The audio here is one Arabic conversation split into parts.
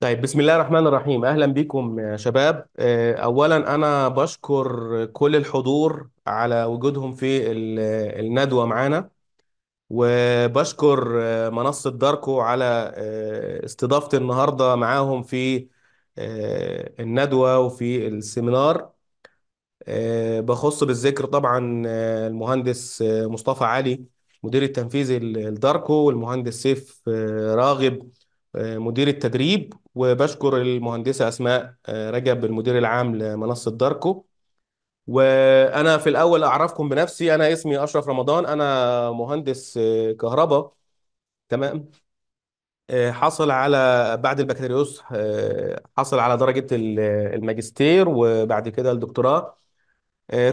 طيب بسم الله الرحمن الرحيم اهلا بكم يا شباب آه، اولا انا بشكر كل الحضور على وجودهم في الندوة معانا وبشكر آه، منصة داركو على آه، استضافة استضافتي النهاردة معاهم في الندوة وفي السيمينار بخص بالذكر طبعا المهندس مصطفى علي مدير التنفيذي لداركو والمهندس سيف راغب مدير التدريب وبشكر المهندسة أسماء آه، رجب المدير العام لمنصة داركو وأنا في الأول أعرفكم بنفسي أنا اسمي أشرف رمضان أنا مهندس آه، كهرباء تمام آه، حصل على بعد البكالوريوس حصل على درجة الماجستير وبعد كده الدكتوراه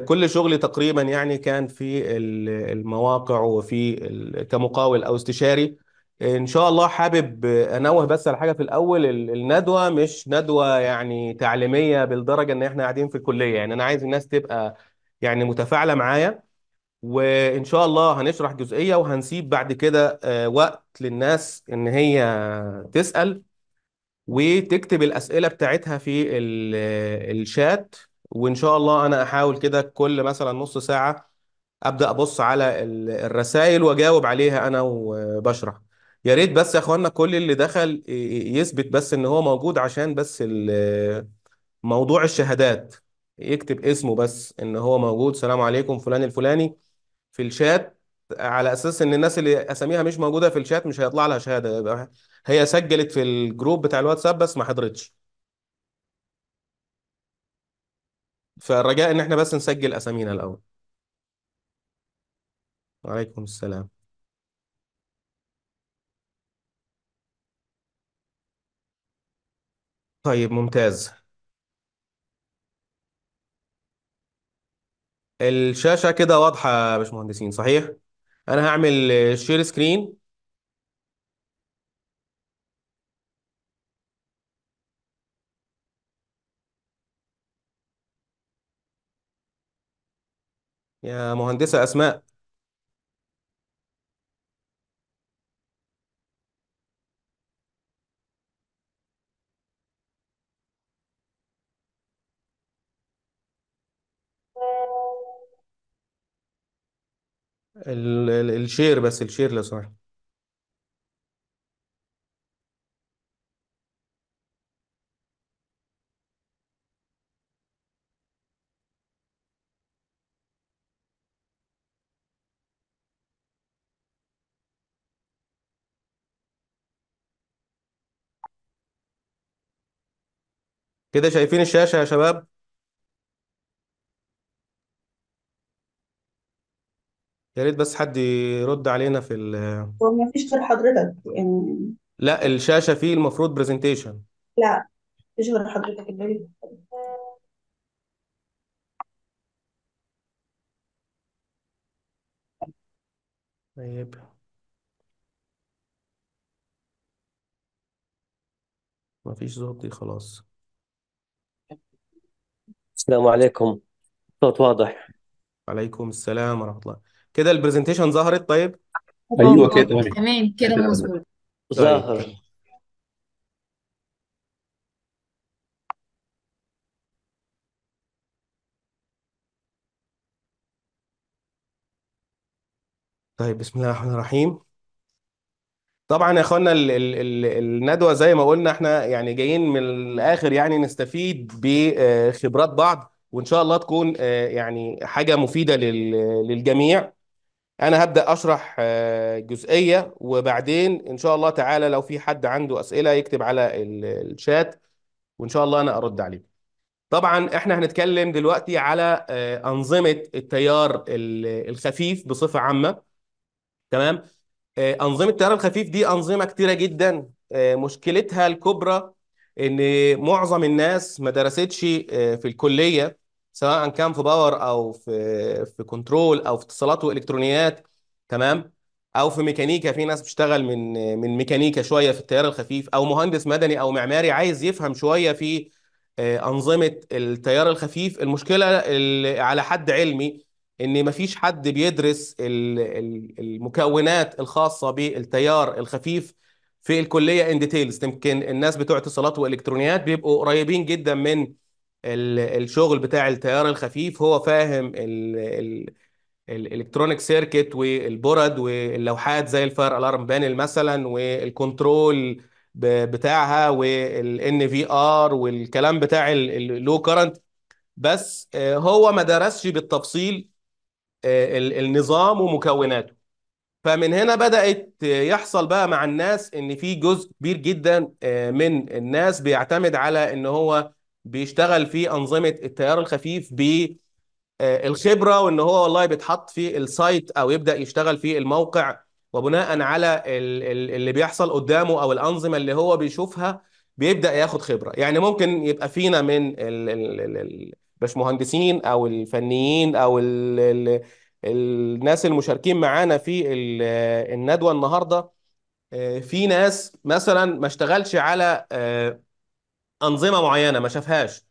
كل شغلي تقريبا يعني كان في المواقع وفي كمقاول أو استشاري ان شاء الله حابب انوه بس على حاجه في الاول الندوه مش ندوه يعني تعليميه بالدرجه ان احنا قاعدين في الكليه يعني انا عايز الناس تبقى يعني متفاعله معايا وان شاء الله هنشرح جزئيه وهنسيب بعد كده آه، وقت للناس ان هي تسال وتكتب الاسئله بتاعتها في الشات وان شاء الله انا احاول كده كل مثلا نص ساعه ابدا ابص على الرسائل واجاوب عليها انا وبشرح يا ريت بس يا اخوانا كل اللي دخل يثبت بس ان هو موجود عشان بس موضوع الشهادات يكتب اسمه بس ان هو موجود سلام عليكم فلان الفلاني في الشات على اساس ان الناس اللي اساميها مش موجوده في الشات مش هيطلع لها شهاده هي سجلت في الجروب بتاع الواتساب بس ما حضرتش فالرجاء ان احنا بس نسجل اسامينا الاول وعليكم السلام طيب ممتاز الشاشة كده واضحة يا باشمهندسين صحيح أنا هعمل شير سكرين يا مهندسة أسماء ال- الشير بس الشير لو سمحت كده شايفين الشاشة يا شباب يا ريت بس حد يرد علينا في ال... هو ما فيش غير حضرتك يعني لا الشاشة فيه المفروض برزنتيشن لا مفيش غير حضرتك اللي طيب ما فيش صوت دي خلاص السلام عليكم صوت واضح وعليكم السلام ورحمة الله كده البرزنتيشن ظهرت طيب ايوه كده تمام كده طيب. مظبوط طيب ظهر طيب بسم الله الرحمن الرحيم طبعا يا اخوانا ال ال ال الندوه زي ما قلنا احنا يعني جايين من الاخر يعني نستفيد بخبرات بعض وان شاء الله تكون آه، يعني حاجه مفيده للجميع انا هبدا اشرح آه، جزئيه وبعدين ان شاء الله تعالى لو في حد عنده اسئله يكتب على الشات وان شاء الله انا ارد عليه طبعا احنا هنتكلم دلوقتي على آه، انظمه التيار الخفيف بصفه عامه تمام آه، انظمه التيار الخفيف دي انظمه كتيره جدا مشكلتها الكبرى ان معظم الناس ما درستش في الكليه سواء كان في باور او في في كنترول او في اتصالات والكترونيات تمام او في ميكانيكا في ناس بتشتغل من من ميكانيكا شويه في التيار الخفيف او مهندس مدني او معماري عايز يفهم شويه في آه، انظمه التيار الخفيف المشكله على حد علمي ان مفيش حد بيدرس المكونات الخاصه بالتيار الخفيف في الكليه ان ديتيلز يمكن الناس بتوع اتصالات والكترونيات بيبقوا قريبين جدا من الشغل بتاع التيار الخفيف هو فاهم الالكترونيك سيركت والبرد واللوحات زي الفاير الارم بانل مثلا والكنترول بتاعها والان في ار والكلام بتاع اللو كرنت بس آه، هو ما درسش بالتفصيل آه، النظام ومكوناته فمن هنا بدأت يحصل بقى مع الناس ان في جزء كبير جدا آه، من الناس بيعتمد على ان هو بيشتغل في انظمه التيار الخفيف ب آه، الخبره وان هو والله بيتحط في السايت او يبدا يشتغل في الموقع وبناء على اللي بيحصل قدامه او الانظمه اللي هو بيشوفها بيبدا ياخد خبره يعني ممكن يبقى فينا من الباشمهندسين او الفنيين او الـ الـ الناس المشاركين معانا في آه، الندوه النهارده آه، في ناس مثلا ما اشتغلش على انظمه معينه ما شافهاش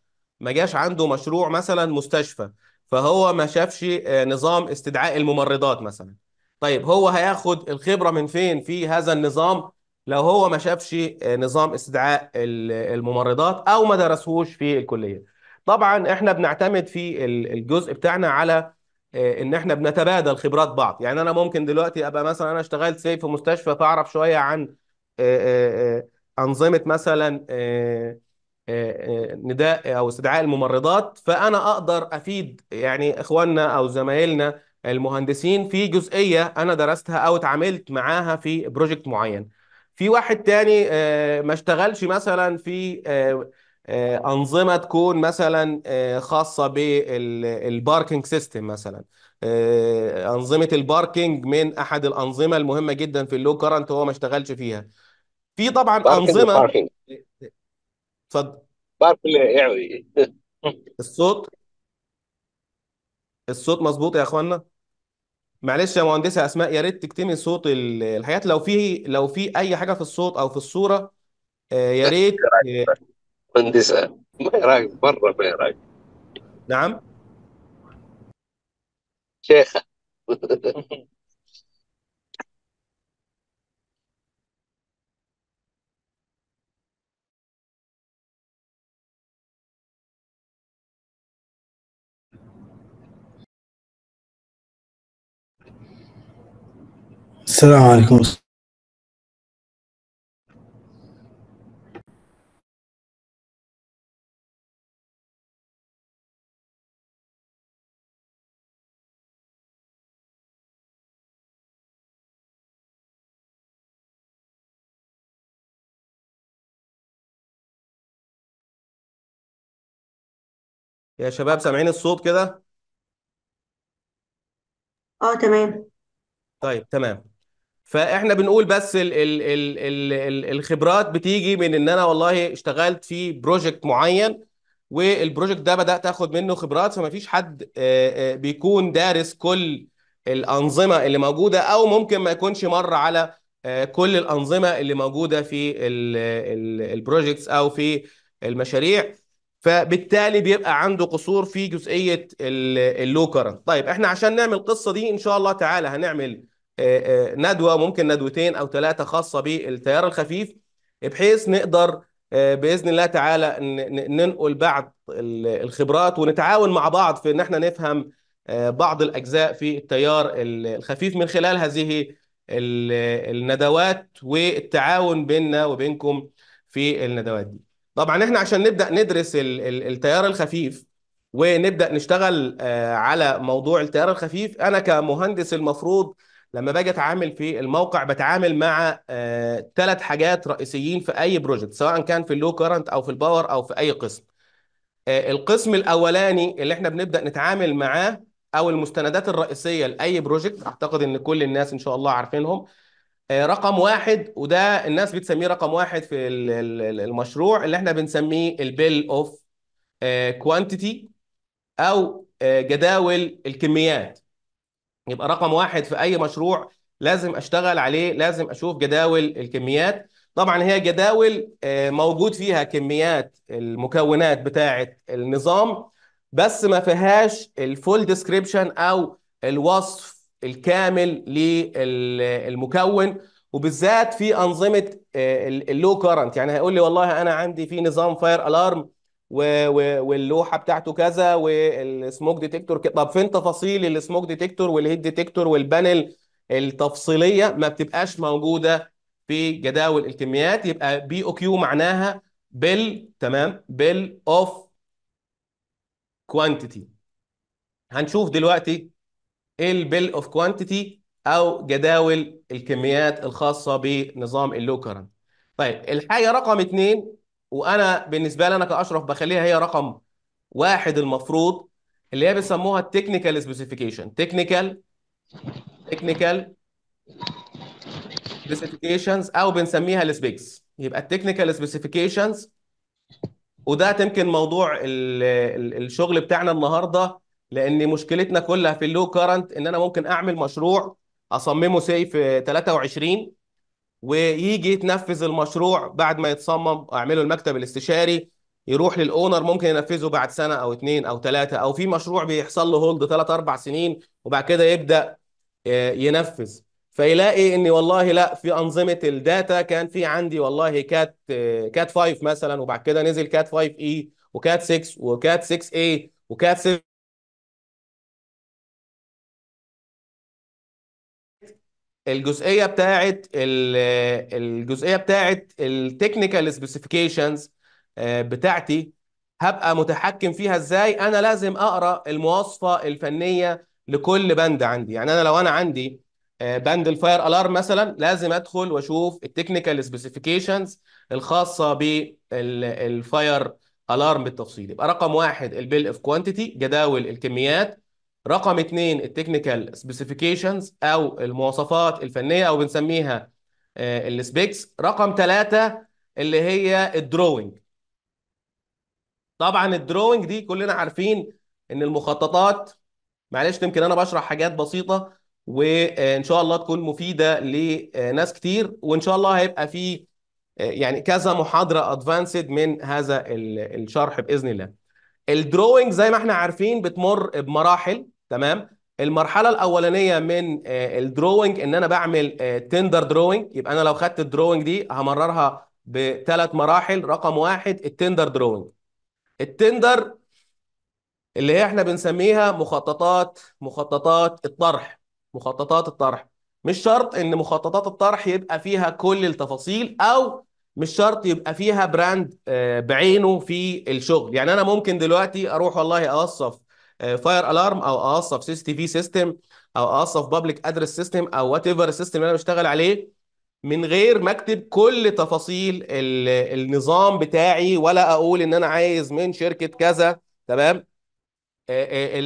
ما جاش عنده مشروع مثلا مستشفى فهو ما شافش آه، نظام استدعاء الممرضات مثلا طيب هو هياخد الخبره من فين في هذا النظام لو هو ما شافش آه، نظام استدعاء الممرضات او ما درسهوش في الكليه طبعا احنا بنعتمد في الجزء بتاعنا على آه، ان احنا بنتبادل خبرات بعض يعني انا ممكن دلوقتي ابقى مثلا انا اشتغلت سيف في مستشفى فاعرف شويه عن انظمه مثلا نداء او استدعاء الممرضات فانا اقدر افيد يعني اخواننا او زمايلنا المهندسين في جزئيه انا درستها او اتعاملت معاها في بروجكت معين في واحد تاني آه، ما اشتغلش مثلا في آه، آه، انظمه تكون مثلا خاصه بالباركينج سيستم مثلا انظمه الباركينج من احد الانظمه المهمه جدا في اللو كرنت هو ما اشتغلش فيها في طبعا انظمه اتفضل الصوت الصوت مظبوط يا اخوانا معلش يا مهندسه اسماء يا ريت تكتمي صوت الحاجات لو في لو في اي حاجه في الصوت او في الصوره آه، يا ريت آه، مهندسه ما يراك مره ما يراك نعم شيخه السلام عليكم يا شباب سامعين الصوت كده؟ اه تمام طيب تمام فاحنا بنقول بس الـ الـ الـ الـ الـ الخبرات بتيجي من ان انا والله اشتغلت في بروجكت معين والبروجكت ده بدات اخد منه خبرات فما فيش حد آه، آه، بيكون دارس كل الانظمه اللي موجوده او ممكن ما يكونش مر على آه، كل الانظمه اللي موجوده في البروجكتس او في المشاريع فبالتالي بيبقى عنده قصور في جزئيه اللو كرنت طيب احنا عشان نعمل القصه دي ان شاء الله تعالى هنعمل آه، آه، ندوه ممكن ندوتين او ثلاثه خاصه بالتيار الخفيف بحيث نقدر آه، باذن الله تعالى ننقل بعض الخبرات ونتعاون مع بعض في ان احنا نفهم بعض الاجزاء في التيار الخفيف من خلال هذه الندوات والتعاون بيننا وبينكم في الندوات دي. طبعا احنا عشان نبدا ندرس التيار الخفيف ونبدا نشتغل على موضوع التيار الخفيف انا كمهندس المفروض لما باجي اتعامل في الموقع بتعامل مع ثلاث آه، حاجات رئيسيين في اي بروجكت سواء كان في اللو كرنت او في الباور او في اي قسم آه، القسم الاولاني اللي احنا بنبدا نتعامل معاه او المستندات الرئيسيه لاي بروجكت اعتقد ان كل الناس ان شاء الله عارفينهم آه، رقم واحد وده الناس بتسميه رقم واحد في المشروع اللي احنا بنسميه البيل اوف كوانتيتي او جداول الكميات يبقى رقم واحد في اي مشروع لازم اشتغل عليه لازم اشوف جداول الكميات طبعا هي جداول آه، موجود فيها كميات المكونات بتاعه النظام بس ما فيهاش الفول ديسكريبشن او الوصف الكامل للمكون وبالذات في انظمه آه، اللو كرنت يعني هيقول لي والله انا عندي في نظام فاير الارم واللوحه بتاعته كذا والسموك ديتكتور كده طب فين تفاصيل السموك ديتكتور والهيد ديتكتور والبانل التفصيليه ما بتبقاش موجوده في جداول الكميات يبقى بي او كيو معناها بل تمام بل اوف كوانتيتي هنشوف دلوقتي ايه البيل اوف كوانتيتي او جداول الكميات الخاصه بنظام اللو كرنت طيب الحاجه رقم اثنين وانا بالنسبه لي انا كاشرف بخليها هي رقم واحد المفروض اللي هي بيسموها التكنيكال سبيسيفيكيشن تكنيكال تكنيكال سبيسيفيكيشنز او بنسميها السبيكس يبقى التكنيكال سبيسيفيكيشنز وده يمكن موضوع الشغل بتاعنا النهارده لان مشكلتنا كلها في اللو كارنت ان انا ممكن اعمل مشروع اصممه سيف 23 ويجي يتنفذ المشروع بعد ما يتصمم اعمله المكتب الاستشاري يروح للاونر ممكن ينفذه بعد سنه او اتنين او تلاته او في مشروع بيحصل له هولد تلات اربع سنين وبعد كده يبدا آه، ينفذ فيلاقي ان والله لا في انظمه الداتا كان في عندي والله كات آه، كات 5 مثلا وبعد كده نزل كات 5 اي e، وكات 6 وكات 6 اي وكات الجزئيه بتاعت الجزئيه بتاعت التكنيكال سبيسيفيكيشنز آه، بتاعتي هبقى متحكم فيها ازاي انا لازم اقرا المواصفه الفنيه لكل بند عندي يعني انا لو انا عندي بند الفاير الارم مثلا لازم ادخل واشوف التكنيكال سبيسيفيكيشنز الخاصه بالفاير الارم بالتفصيل يبقى رقم واحد البيل اوف كوانتيتي جداول الكميات رقم اثنين التكنيكال سبيسيفيكيشنز او المواصفات الفنيه او بنسميها آه، السبيكس رقم ثلاثه اللي هي الدروينج طبعا الدروينج دي كلنا عارفين ان المخططات معلش يمكن انا بشرح حاجات بسيطه وان شاء الله تكون مفيده لناس كتير وان شاء الله هيبقى في آه، يعني كذا محاضره ادفانسد من هذا الشرح باذن الله الدروينج زي ما احنا عارفين بتمر بمراحل تمام المرحله الاولانيه من آه، الدروينج ان انا بعمل آه، تندر دروينج يبقى انا لو خدت الدروينج دي همررها بثلاث مراحل رقم واحد التندر دروينج التندر اللي هي احنا بنسميها مخططات مخططات الطرح مخططات الطرح مش شرط ان مخططات الطرح يبقى فيها كل التفاصيل او مش شرط يبقى فيها براند آه، بعينه في الشغل يعني انا ممكن دلوقتي اروح والله اوصف فاير آه، الارم او اوصف سي تي في سيستم او اوصف بابليك ادرس سيستم او وات ايفر السيستم اللي انا بشتغل عليه من غير ما اكتب كل تفاصيل النظام بتاعي ولا اقول ان انا عايز من شركه كذا تمام آه،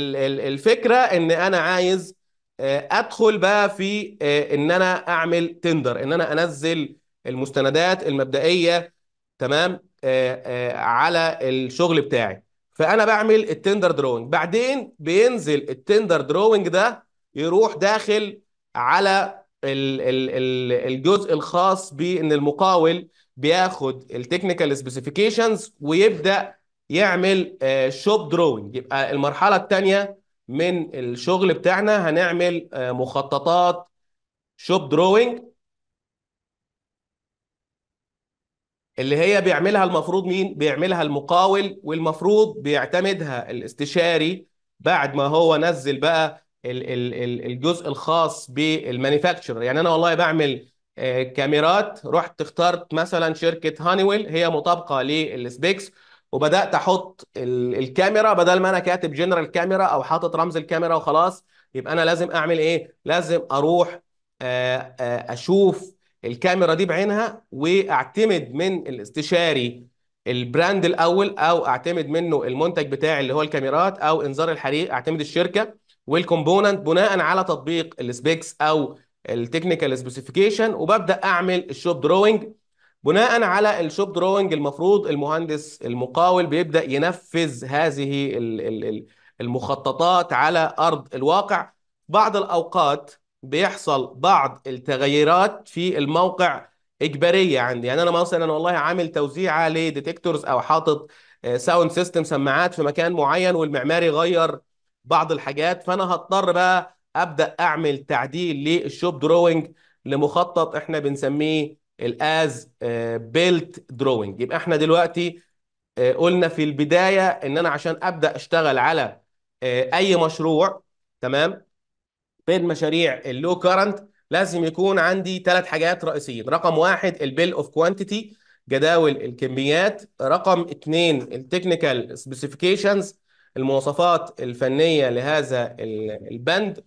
الفكره ان انا عايز ادخل بقى في ان انا اعمل تندر ان انا انزل المستندات المبدئيه تمام آه، آه، على الشغل بتاعي فانا بعمل التندر دروينج بعدين بينزل التندر دروينج ده يروح داخل على الجزء الخاص بان المقاول بياخد التكنيكال سبيسيفيكيشنز ويبدا يعمل شوب آه، دروينج يبقى المرحله الثانيه من الشغل بتاعنا هنعمل مخططات شوب دروينج اللي هي بيعملها المفروض مين؟ بيعملها المقاول والمفروض بيعتمدها الاستشاري بعد ما هو نزل بقى الجزء الخاص بالمانيفاكتشر يعني انا والله بعمل آه، كاميرات رحت اخترت مثلا شركه هانيويل هي مطابقه للسبيكس وبدات احط الكاميرا بدل ما انا كاتب جنرال كاميرا او حاطط رمز الكاميرا وخلاص يبقى انا لازم اعمل ايه لازم اروح آه، آه، اشوف الكاميرا دي بعينها واعتمد من الاستشاري البراند الاول او اعتمد منه المنتج بتاعي اللي هو الكاميرات او انذار الحريق اعتمد الشركه والكومبوننت بناء على تطبيق السبيكس او التكنيكال سبيسيفيكيشن وببدا اعمل الشوب دروينج بناء على الشوب دروينج المفروض المهندس المقاول بيبدا ينفذ هذه المخططات على ارض الواقع بعض الاوقات بيحصل بعض التغيرات في الموقع اجباريه عندي يعني انا مثلا انا والله عامل توزيعه لديتكتورز او حاطط ساوند آه، سيستم سماعات في مكان معين والمعماري غير بعض الحاجات فانا هضطر بقى ابدا اعمل تعديل للشوب دروينج لمخطط احنا بنسميه الاز بيلت دروينج يبقى احنا دلوقتي آه، قلنا في البدايه ان انا عشان ابدا اشتغل على آه، اي مشروع تمام بين مشاريع اللو كرنت لازم يكون عندي ثلاث حاجات رئيسيين رقم واحد البيل اوف كوانتيتي جداول الكميات رقم اثنين التكنيكال سبيسيفيكيشنز المواصفات الفنيه لهذا البند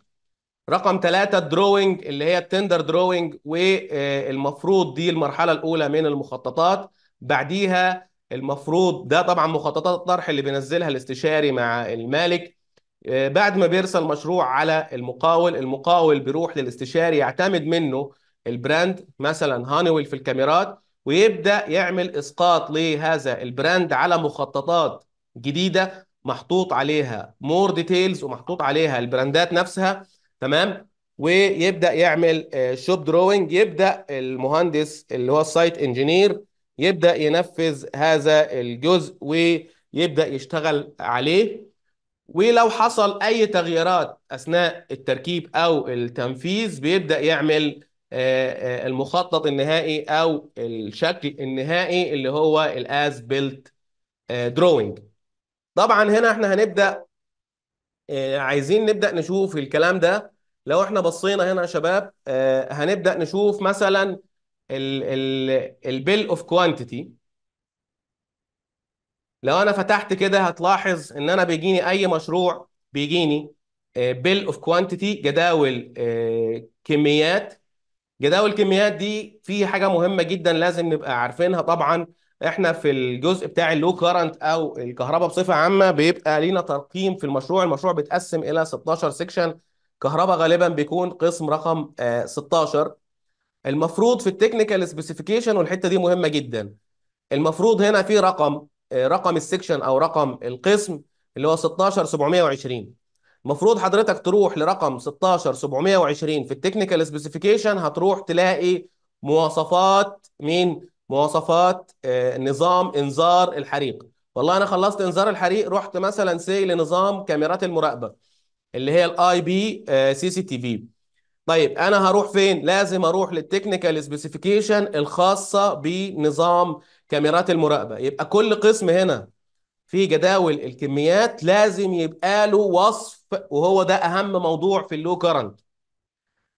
رقم ثلاثة الدروينج اللي هي التندر دروينج والمفروض دي المرحلة الأولى من المخططات بعديها المفروض ده طبعا مخططات الطرح اللي بينزلها الاستشاري مع المالك آه، بعد ما بيرسل مشروع على المقاول المقاول بيروح للاستشاري يعتمد منه البراند مثلا هانويل في الكاميرات ويبدا يعمل اسقاط لهذا البراند على مخططات جديده محطوط عليها مور ديتيلز ومحطوط عليها البراندات نفسها تمام ويبدا يعمل شوب آه، دروينج يبدا المهندس اللي هو السايت انجينير يبدا ينفذ هذا الجزء ويبدا يشتغل عليه ولو حصل اي تغييرات اثناء التركيب او التنفيذ بيبدا يعمل آه، آه، المخطط النهائي او الشكل النهائي اللي هو الاز بيلت دروينج طبعا هنا احنا هنبدا آه، عايزين نبدا نشوف الكلام ده لو احنا بصينا هنا يا شباب هنبدا نشوف مثلا البيل اوف كوانتيتي لو انا فتحت كده هتلاحظ ان انا بيجيني اي مشروع بيجيني بيل اوف كوانتيتي جداول كميات جداول الكميات دي في حاجه مهمه جدا لازم نبقى عارفينها طبعا احنا في الجزء بتاع اللو كارنت او الكهرباء بصفه عامه بيبقى لينا ترقيم في المشروع المشروع بيتقسم الى 16 سيكشن كهرباء غالبا بيكون قسم رقم 16 آه، المفروض في التكنيكال سبيسيفيكيشن والحته دي مهمه جدا المفروض هنا في رقم رقم السكشن او رقم القسم اللي هو 16720 المفروض حضرتك تروح لرقم 16720 في التكنيكال سبيسيفيكيشن هتروح تلاقي مواصفات مين مواصفات آه، نظام انذار الحريق والله انا خلصت انذار الحريق رحت مثلا سي لنظام كاميرات المراقبه اللي هي الاي بي سي سي تي في طيب انا هروح فين لازم اروح للتكنيكال سبيسيفيكيشن الخاصه بنظام كاميرات المراقبه يبقى كل قسم هنا في جداول الكميات لازم يبقى له وصف وهو ده اهم موضوع في اللو كرنت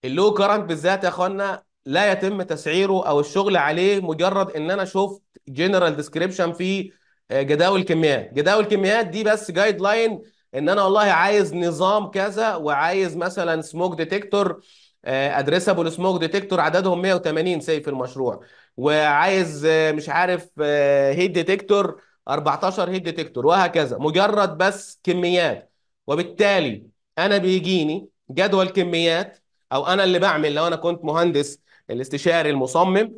اللو كرنت بالذات يا اخوانا لا يتم تسعيره او الشغل عليه مجرد ان انا شفت جنرال ديسكريبشن في آه، جداول كميات جداول كميات دي بس جايد لاين ان انا والله عايز نظام كذا وعايز مثلا سموك ديتكتور ادريسابل سموك ديتكتور عددهم 180 سيف المشروع وعايز آه، مش عارف هيد ديتكتور 14 هيد ديتكتور وهكذا مجرد بس كميات وبالتالي انا بيجيني جدول كميات او انا اللي بعمل لو انا كنت مهندس الاستشاري المصمم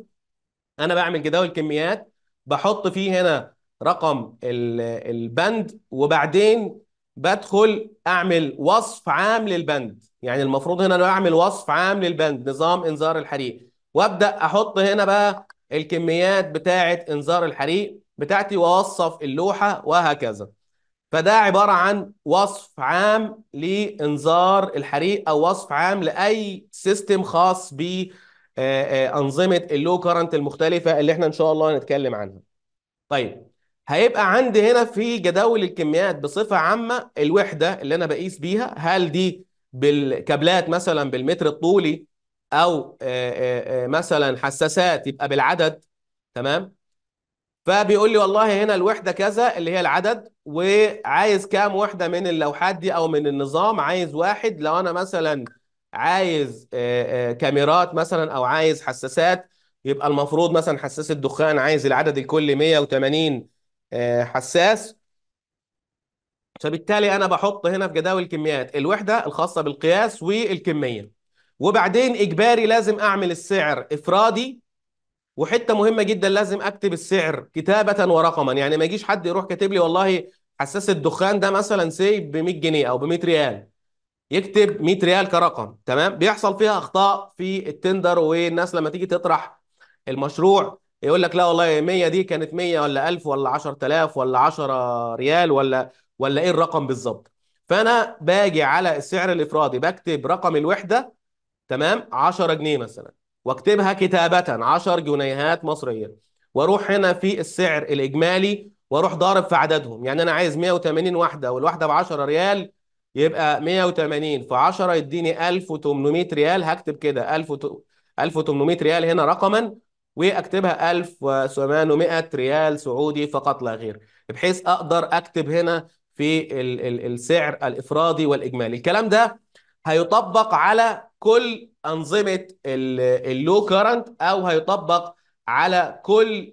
انا بعمل جداول كميات بحط فيه هنا رقم البند وبعدين بدخل اعمل وصف عام للبند يعني المفروض هنا انا اعمل وصف عام للبند نظام انذار الحريق وابدا احط هنا بقى الكميات بتاعه انذار الحريق بتاعتي واوصف اللوحه وهكذا فده عباره عن وصف عام لانذار الحريق او وصف عام لاي سيستم خاص ب آه، آه، انظمه اللو كارنت المختلفه اللي احنا ان شاء الله هنتكلم عنها طيب هيبقى عندي هنا في جداول الكميات بصفه عامه الوحده اللي انا بقيس بيها هل دي بالكابلات مثلا بالمتر الطولي او آه، آه، آه، مثلا حساسات يبقى بالعدد تمام فبيقول لي والله هنا الوحده كذا اللي هي العدد وعايز كام وحده من اللوحات دي او من النظام عايز واحد لو انا مثلا عايز كاميرات مثلا او عايز حساسات يبقى المفروض مثلا حساس الدخان عايز العدد الكلي 180 حساس فبالتالي انا بحط هنا في جداول الكميات الوحده الخاصه بالقياس والكميه وبعدين اجباري لازم اعمل السعر افرادي وحته مهمه جدا لازم اكتب السعر كتابه ورقما يعني ما يجيش حد يروح كاتب لي والله حساس الدخان ده مثلا سي ب 100 جنيه او ب 100 ريال يكتب 100 ريال كرقم تمام بيحصل فيها اخطاء في التندر والناس لما تيجي تطرح المشروع يقول لك لا والله 100 دي كانت 100 ولا 1000 ولا 10000 ولا 10 ريال ولا ولا ايه الرقم بالظبط فانا باجي على السعر الافرادي بكتب رقم الوحده تمام 10 جنيه مثلا واكتبها كتابه 10 جنيهات مصريه واروح هنا في السعر الاجمالي واروح ضارب في عددهم يعني انا عايز 180 واحده والواحده ب 10 ريال يبقى 180 في 10 يديني 1800 ريال هكتب كده 1000 1800 ريال هنا رقما واكتبها 1800 ريال سعودي فقط لا غير بحيث اقدر اكتب هنا في السعر الافرادي والاجمالي الكلام ده هيطبق على كل انظمه اللو كرنت او هيطبق على كل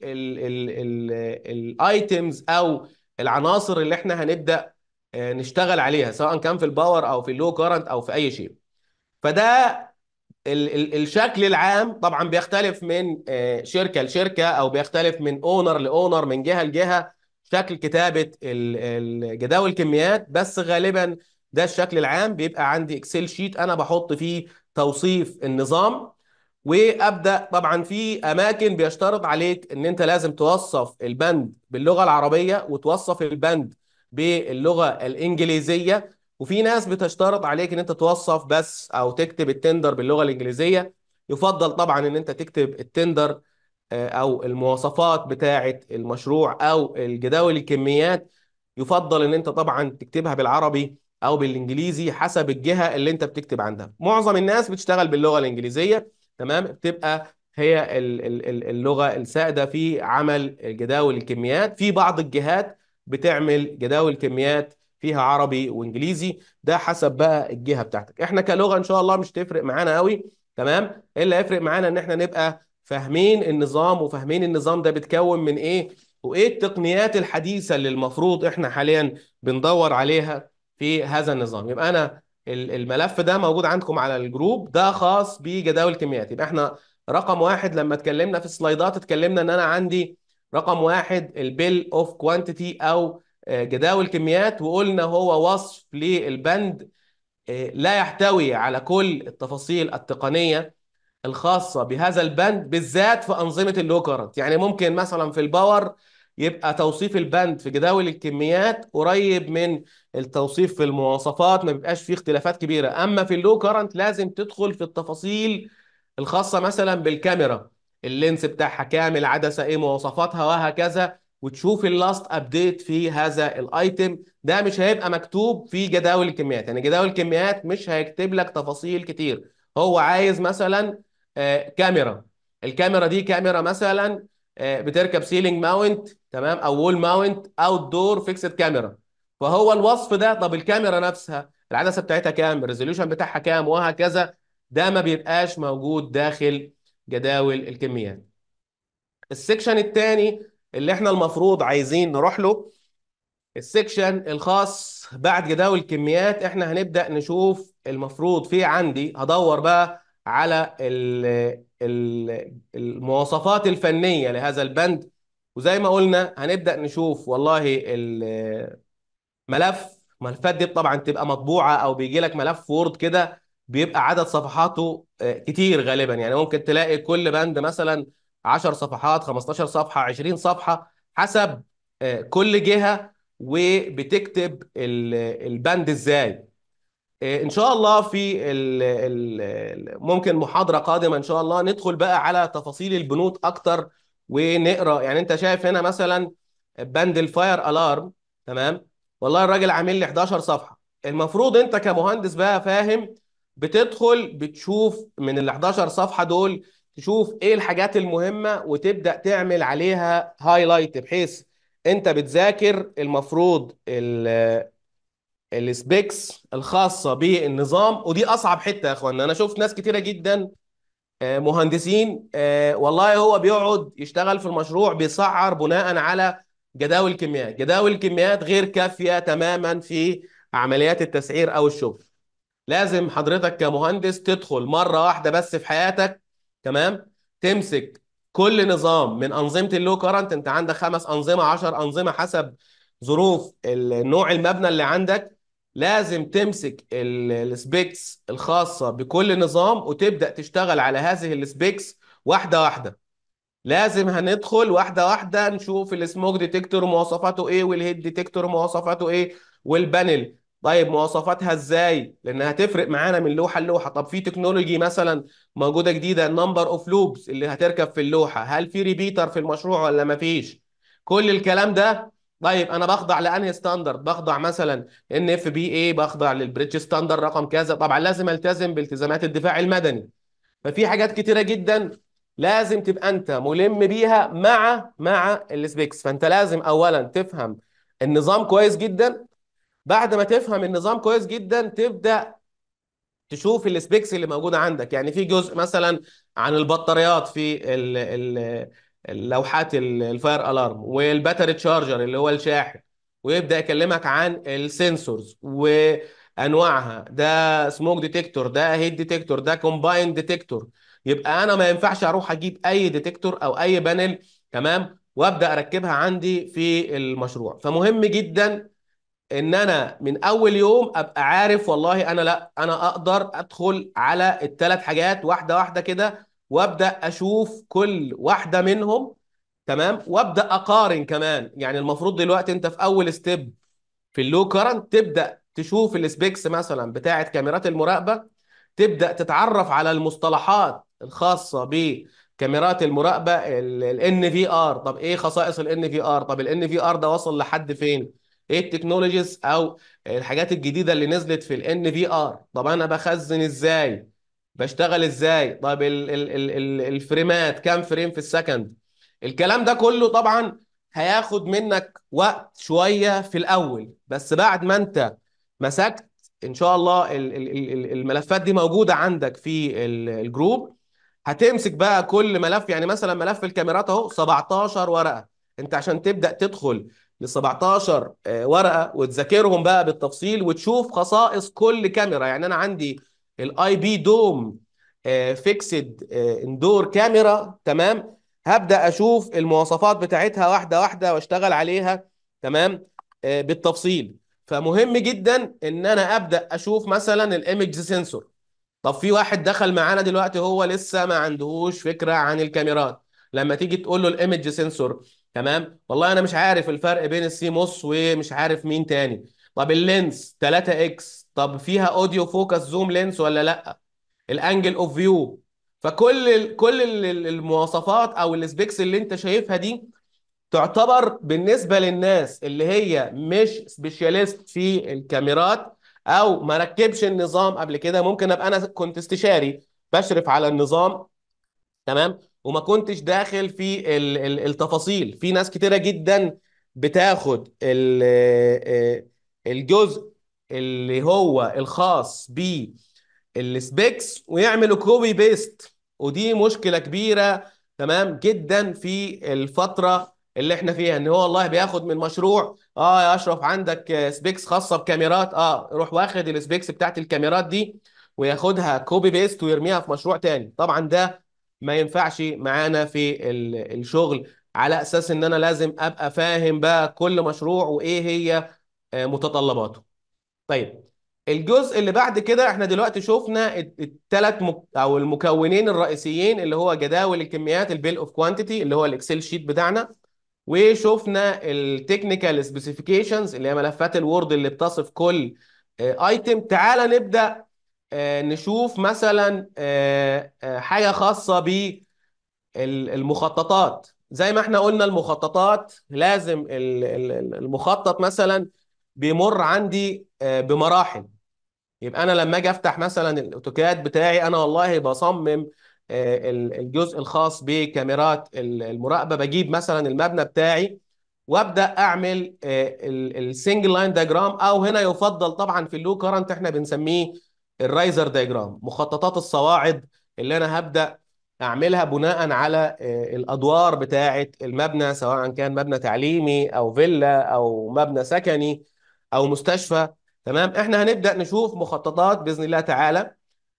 الايتمز او العناصر اللي احنا هنبدا آه، نشتغل عليها سواء كان في الباور او في اللو كرنت او في اي شيء فده الشكل العام طبعا بيختلف من آه، شركه لشركه او بيختلف من اونر لاونر من جهه لجهه شكل كتابه جداول الكميات بس غالبا ده الشكل العام بيبقى عندي اكسل شيت انا بحط فيه توصيف النظام وابدا طبعا في اماكن بيشترط عليك ان انت لازم توصف البند باللغه العربيه وتوصف البند باللغه الانجليزيه وفي ناس بتشترط عليك ان انت توصف بس او تكتب التندر باللغه الانجليزيه يفضل طبعا ان انت تكتب التندر آه، او المواصفات بتاعه المشروع او الجداول الكميات يفضل ان انت طبعا تكتبها بالعربي او بالانجليزي حسب الجهه اللي انت بتكتب عندها معظم الناس بتشتغل باللغه الانجليزيه تمام بتبقى هي اللغه السائده في عمل جداول الكميات في بعض الجهات بتعمل جداول كميات فيها عربي وانجليزي ده حسب بقى الجهه بتاعتك احنا كلغه ان شاء الله مش تفرق معانا قوي تمام اللي هيفرق معانا ان احنا نبقى فاهمين النظام وفاهمين النظام ده بيتكون من ايه وايه التقنيات الحديثه اللي المفروض احنا حاليا بندور عليها في هذا النظام يبقى انا الملف ده موجود عندكم على الجروب ده خاص بجداول كميات يبقى احنا رقم واحد لما اتكلمنا في السلايدات اتكلمنا ان انا عندي رقم واحد البيل اوف كوانتيتي او آه، جداول كميات وقلنا هو وصف للبند آه، لا يحتوي على كل التفاصيل التقنيه الخاصه بهذا البند بالذات في انظمه اللو يعني ممكن مثلا في الباور يبقى توصيف البند في جداول الكميات قريب من التوصيف في المواصفات ما بيبقاش فيه اختلافات كبيره اما في اللو كارنت لازم تدخل في التفاصيل الخاصه مثلا بالكاميرا اللينس بتاعها كام العدسه ايه مواصفاتها وهكذا وتشوف اللاست ابديت في هذا الايتم ده مش هيبقى مكتوب في جداول الكميات يعني جداول الكميات مش هيكتب لك تفاصيل كتير هو عايز مثلا آه، كاميرا الكاميرا دي كاميرا مثلا آه، بتركب سيلينج ماونت تمام او وول ماونت اوت دور فيكسد كاميرا فهو الوصف ده طب الكاميرا نفسها العدسه بتاعتها كام الريزوليوشن بتاعها كام وهكذا ده ما بيبقاش موجود داخل جداول الكميات السكشن الثاني اللي احنا المفروض عايزين نروح له السكشن الخاص بعد جداول الكميات احنا هنبدا نشوف المفروض في عندي هدور بقى على المواصفات الفنيه لهذا البند وزي ما قلنا هنبدا نشوف والله الملف الملفات دي طبعا تبقى مطبوعه او بيجي لك ملف وورد كده بيبقى عدد صفحاته آه، كتير غالبا يعني ممكن تلاقي كل بند مثلا 10 صفحات 15 صفحه 20 صفحه حسب آه، كل جهه وبتكتب البند ازاي آه، ان شاء الله في ممكن محاضره قادمه ان شاء الله ندخل بقى على تفاصيل البنود اكتر ونقرا يعني انت شايف هنا مثلا بند الفاير الارم تمام والله الراجل عامل لي 11 صفحه المفروض انت كمهندس بقى فاهم بتدخل بتشوف من ال 11 صفحه دول تشوف ايه الحاجات المهمه وتبدا تعمل عليها هايلايت بحيث انت بتذاكر المفروض السبيكس الخاصه بالنظام ودي اصعب حته يا اخوانا انا شفت ناس كتيره جدا آه، مهندسين آه، والله هو بيقعد يشتغل في المشروع بيسعر بناء على جداول كميات جداول كميات غير كافيه تماما في عمليات التسعير او الشغل لازم حضرتك كمهندس تدخل مره واحده بس في حياتك تمام تمسك كل نظام من انظمه اللو كارنت انت عندك خمس انظمه 10 انظمه حسب ظروف نوع المبنى اللي عندك لازم تمسك السبيكس الخاصه بكل نظام وتبدا تشتغل على هذه السبيكس واحده واحده لازم هندخل واحده واحده نشوف السموك ديتكتور مواصفاته ايه والهيد ديتكتور مواصفاته ايه والبانل طيب مواصفاتها ازاي لانها هتفرق معانا من لوحه لوحه طب في تكنولوجي مثلا موجوده جديده النمبر اوف لوبس اللي هتركب في اللوحه هل في ريبيتر في المشروع ولا ما فيش كل الكلام ده طيب انا بخضع لانهي ستاندرد بخضع مثلا ان اف بي اي بخضع للبريتش ستاندرد رقم كذا طبعا لازم التزم بالتزامات الدفاع المدني ففي حاجات كتيره جدا لازم تبقى انت ملم بيها مع مع السبيكس فانت لازم اولا تفهم النظام كويس جدا بعد ما تفهم النظام كويس جدا تبدا تشوف السبيكس اللي موجوده عندك يعني في جزء مثلا عن البطاريات في ال ال لوحات الفاير الارم والباتري تشارجر اللي هو الشاحن ويبدا يكلمك عن السنسورز وانواعها ده سموك ديتكتور ده هيت ديتكتور ده كومباين ديتكتور يبقى انا ما ينفعش اروح اجيب اي ديتكتور او اي بانل تمام وابدا اركبها عندي في المشروع فمهم جدا ان انا من اول يوم ابقى عارف والله انا لا انا اقدر ادخل على الثلاث حاجات واحده واحده كده وابدا اشوف كل واحده منهم تمام وابدا اقارن كمان يعني المفروض دلوقتي انت في اول ستيب في اللو كرنت تبدا تشوف السبيكس مثلا بتاعه كاميرات المراقبه تبدا تتعرف على المصطلحات الخاصه بكاميرات المراقبه الان في ار طب ايه خصائص الان في ار طب الان في ار ده وصل لحد فين ايه التكنولوجيز او الحاجات الجديده اللي نزلت في الان في ار طب انا بخزن ازاي بشتغل ازاي طب ال ال ال الـ الفريمات كام فريم في السكند الكلام ده كله طبعا هياخد منك وقت شويه في الاول بس بعد ما انت مسكت ان شاء الله الملفات دي موجوده عندك في الجروب هتمسك بقى كل ملف يعني مثلا ملف الكاميرات اهو 17 ورقه انت عشان تبدا تدخل ل 17 آه، ورقه وتذاكرهم بقى بالتفصيل وتشوف خصائص كل كاميرا يعني انا عندي الاي بي دوم فيكسد اندور كاميرا تمام هبدا اشوف المواصفات بتاعتها واحده واحده واشتغل عليها تمام آه، بالتفصيل فمهم جدا ان انا ابدا اشوف مثلا الايمج سنسور طب في واحد دخل معانا دلوقتي هو لسه ما عندهوش فكره عن الكاميرات لما تيجي تقول له الايمج سنسور تمام والله انا مش عارف الفرق بين السي موس ومش عارف مين تاني طب اللينس 3 اكس طب فيها اوديو فوكس زوم لينس ولا لا الانجل اوف فيو فكل كل المواصفات او السبيكس اللي انت شايفها دي تعتبر بالنسبه للناس اللي هي مش سبيشاليست في الكاميرات او ما ركبش النظام قبل كده ممكن ابقى انا كنت استشاري بشرف على النظام تمام وما كنتش داخل في التفاصيل في ناس كتيره جدا بتاخد آه، آه، الجزء اللي هو الخاص بالسبيكس ويعملوا كوبي بيست ودي مشكله كبيره تمام جدا في الفتره اللي احنا فيها ان هو والله بياخد من مشروع اه يا اشرف عندك سبيكس خاصه بكاميرات اه روح واخد السبيكس بتاعت الكاميرات دي وياخدها كوبي بيست ويرميها في مشروع تاني طبعا ده ما ينفعش معانا في الشغل على اساس ان انا لازم ابقى فاهم بقى كل مشروع وايه هي آه، متطلباته طيب الجزء اللي بعد كده احنا دلوقتي شفنا الثلاث او المكونين الرئيسيين اللي هو جداول الكميات البيل اوف كوانتيتي اللي هو الاكسل شيت بتاعنا وشفنا التكنيكال سبيسيفيكيشنز اللي هي ملفات الوورد اللي بتصف كل ايتم آه، تعال نبدا آه، نشوف مثلا آه، حاجه خاصه بالمخططات زي ما احنا قلنا المخططات لازم المخطط مثلا بيمر عندي آه، بمراحل يبقى انا لما اجي افتح مثلا الاوتوكاد بتاعي انا والله بصمم آه، الجزء الخاص بكاميرات المراقبه بجيب مثلا المبنى بتاعي وابدا اعمل السنجل لاين دايجرام او هنا يفضل طبعا في اللو كارنت احنا بنسميه الرايزر دايجرام مخططات الصواعد اللي انا هبدا اعملها بناء على آه، الادوار بتاعه المبنى سواء كان مبنى تعليمي او فيلا او مبنى سكني او مستشفى تمام احنا هنبدا نشوف مخططات باذن الله تعالى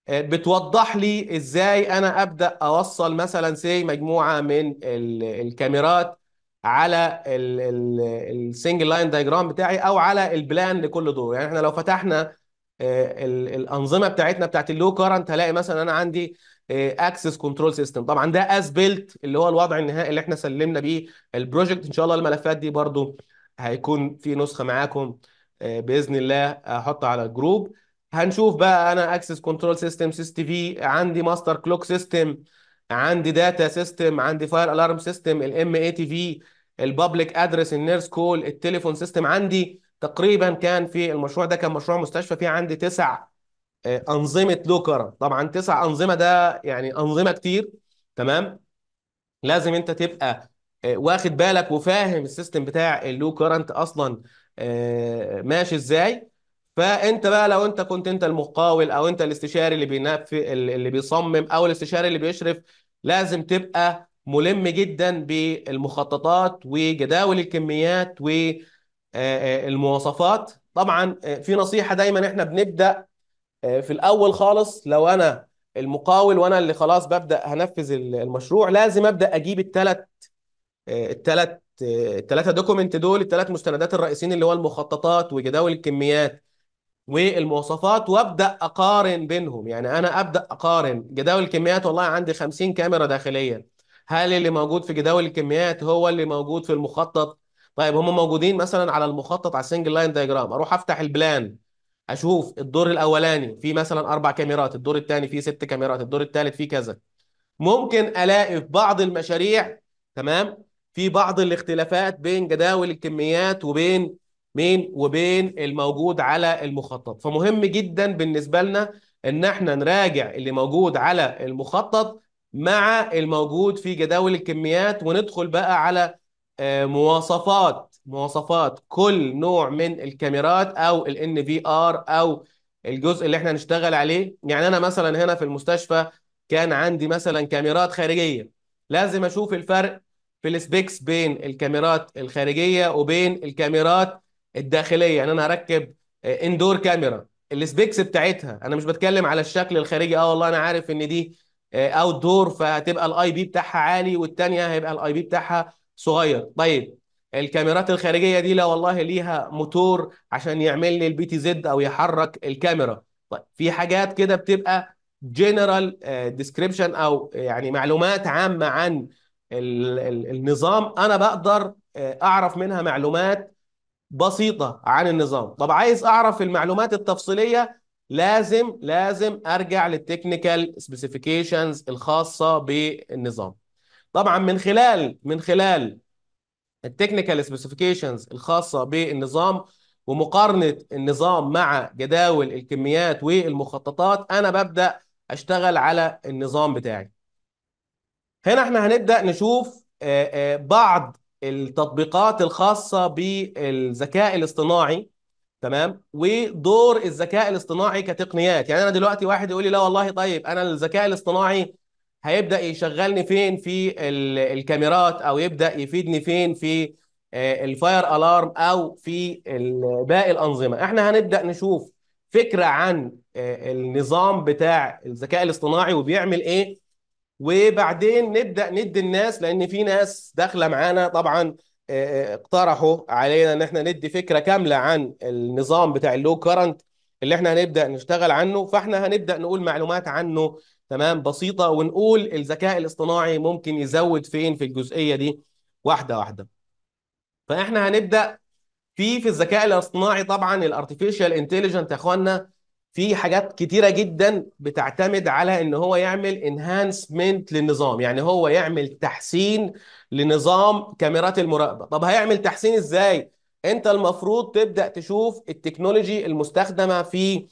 آه، بتوضح لي ازاي انا ابدا اوصل مثلا سي مجموعه من الكاميرات على السنجل لاين دايجرام بتاعي او على البلان لكل دور يعني احنا لو فتحنا آه، الانظمه بتاعتنا بتاعت اللو كارنت هلاقي مثلا انا عندي آه، اكسس كنترول سيستم طبعا ده از بيلت اللي هو الوضع النهائي اللي احنا سلمنا بيه البروجكت ان شاء الله الملفات دي برضو هيكون في نسخه معاكم آه، باذن الله احط على الجروب هنشوف بقى انا اكسس كنترول سيستم سيس تي في عندي ماستر كلوك سيستم عندي داتا سيستم عندي فاير الارم سيستم الام اي تي في البابليك ادرس النيرس كول التليفون سيستم عندي تقريبا كان في المشروع ده كان مشروع مستشفى فيه عندي تسع آه، انظمه لوكر طبعا تسع انظمه ده يعني انظمه كتير تمام لازم انت تبقى آه، واخد بالك وفاهم السيستم بتاع اللو كرنت اصلا ماشي ازاي فانت بقى لو انت كنت انت المقاول او انت الاستشاري اللي بينفذ اللي بيصمم او الاستشاري اللي بيشرف لازم تبقى ملم جدا بالمخططات وجداول الكميات والمواصفات آه، آه، طبعا آه، في نصيحه دايما احنا بنبدا في الاول خالص لو انا المقاول وانا اللي خلاص ببدا هنفذ المشروع لازم ابدا اجيب الثلاث الثلاث الثلاثه دوكيمنت دول الثلاث مستندات الرئيسيين اللي هو المخططات وجداول الكميات والمواصفات وابدا اقارن بينهم يعني انا ابدا اقارن جداول الكميات والله عندي 50 كاميرا داخليه هل اللي موجود في جداول الكميات هو اللي موجود في المخطط طيب هم موجودين مثلا على المخطط على السنجل لاين دايجرام اروح افتح البلان اشوف الدور الاولاني فيه مثلا اربع كاميرات الدور الثاني فيه ست كاميرات الدور الثالث فيه كذا ممكن الاقي في بعض المشاريع تمام في بعض الاختلافات بين جداول الكميات وبين مين وبين الموجود على المخطط فمهم جدا بالنسبه لنا ان احنا نراجع اللي موجود على المخطط مع الموجود في جداول الكميات وندخل بقى على آه، مواصفات مواصفات كل نوع من الكاميرات او ال في ار او الجزء اللي احنا نشتغل عليه يعني انا مثلا هنا في المستشفى كان عندي مثلا كاميرات خارجيه لازم اشوف الفرق في السبيكس بين الكاميرات الخارجيه وبين الكاميرات الداخليه يعني انا هركب اندور كاميرا السبيكس بتاعتها انا مش بتكلم على الشكل الخارجي اه والله انا عارف ان دي اوت دور فهتبقى الاي بي بتاعها عالي والثانيه هيبقى الاي بي بتاعها صغير طيب الكاميرات الخارجيه دي لا والله ليها موتور عشان يعمل لي البي تي زد او يحرك الكاميرا طيب في حاجات كده بتبقى جنرال آه، ديسكريبشن او يعني معلومات عامه عن ال النظام انا بقدر آه، اعرف منها معلومات بسيطه عن النظام طب عايز اعرف المعلومات التفصيليه لازم لازم ارجع للتكنيكال سبيسيفيكيشنز الخاصه بالنظام طبعا من خلال من خلال التكنيكال سبيسيفيكيشنز الخاصه بالنظام ومقارنه النظام مع جداول الكميات والمخططات انا ببدا اشتغل على النظام بتاعي هنا احنا هنبدأ نشوف آه، آه، بعض التطبيقات الخاصة بالذكاء الاصطناعي تمام ودور الذكاء الاصطناعي كتقنيات يعني انا دلوقتي واحد يقول لي لا والله طيب انا الذكاء الاصطناعي هيبدأ يشغلني فين في الكاميرات او يبدأ يفيدني فين في آه، الفاير الارم او في باقي الانظمه احنا هنبدا نشوف فكره عن النظام بتاع الذكاء الاصطناعي وبيعمل ايه وبعدين نبدا ندي الناس لان في ناس داخله معانا طبعا آه، آه، اقترحوا علينا ان احنا ندي فكره كامله عن النظام بتاع اللو كرنت اللي احنا هنبدا نشتغل عنه فاحنا هنبدا نقول معلومات عنه تمام بسيطه ونقول الذكاء الاصطناعي ممكن يزود فين في الجزئيه دي واحده واحده فاحنا هنبدا في في الذكاء الاصطناعي طبعا الارتفيشال انتليجنت يا اخوانا في حاجات كتيره جدا بتعتمد على ان هو يعمل انهانسمنت للنظام يعني هو يعمل تحسين لنظام كاميرات المراقبه طب هيعمل تحسين ازاي انت المفروض تبدا تشوف التكنولوجي المستخدمه في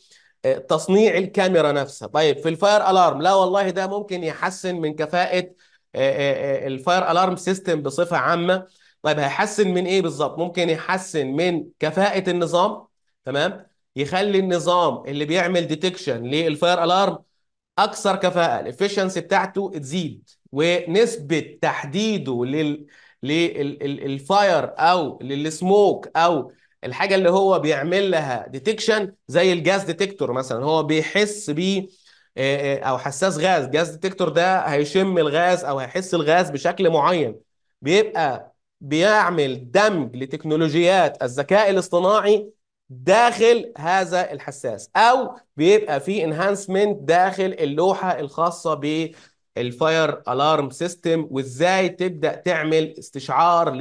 آه، تصنيع الكاميرا نفسها طيب في الفاير الارم لا والله ده ممكن يحسن من كفاءه آه، آه، الفاير الارم سيستم بصفه عامه طيب هيحسن من ايه بالظبط ممكن يحسن من كفاءه النظام تمام يخلي النظام اللي بيعمل ديتكشن للفاير الارم اكثر كفاءه الافشنسي بتاعته تزيد ونسبه تحديده لل للفاير او للسموك او الحاجه اللي هو بيعمل لها ديتكشن زي الجاز ديتكتور مثلا هو بيحس بيه او حساس غاز جاز ديتكتور ده هيشم الغاز او هيحس الغاز بشكل معين بيبقى بيعمل دمج لتكنولوجيات الذكاء الاصطناعي داخل هذا الحساس او بيبقى في انهانسمنت داخل اللوحه الخاصه بالفاير الارم سيستم وازاي تبدا تعمل استشعار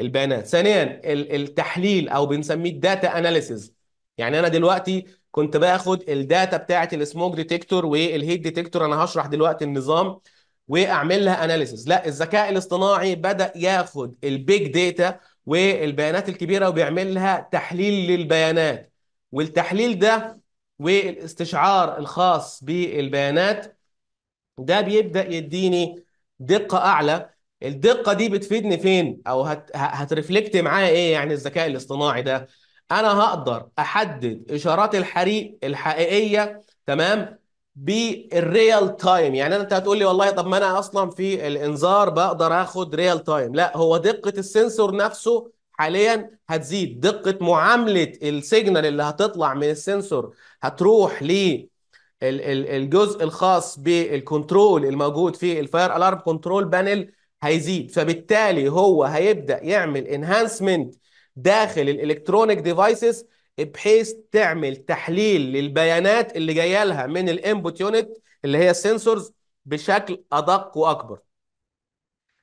للبيانات ثانيا التحليل او بنسميه الداتا اناليسز يعني انا دلوقتي كنت باخد الداتا بتاعه السموك ديتكتور والهيت ديتكتور انا هشرح دلوقتي النظام واعمل لها اناليسز لا الذكاء الاصطناعي بدا ياخد البيج داتا والبيانات الكبيره وبيعمل لها تحليل للبيانات والتحليل ده والاستشعار الخاص بالبيانات ده بيبدا يديني دقه اعلى الدقه دي بتفيدني فين او هت... هترفلكت معايا ايه يعني الذكاء الاصطناعي ده انا هقدر احدد اشارات الحريق الحقيقيه تمام بالريال تايم يعني انا انت هتقول لي والله طب ما انا اصلا في الانذار بقدر اخد ريال تايم لا هو دقه السنسور نفسه حاليا هتزيد دقه معامله السيجنال اللي هتطلع من السنسور هتروح ل الجزء الخاص بالكنترول الموجود في الفاير الارم كنترول بانل هيزيد فبالتالي هو هيبدا يعمل انهانسمنت داخل الالكترونيك ديفايسز بحيث تعمل تحليل للبيانات اللي جايه لها من الانبوت يونت اللي هي السنسورز بشكل ادق واكبر.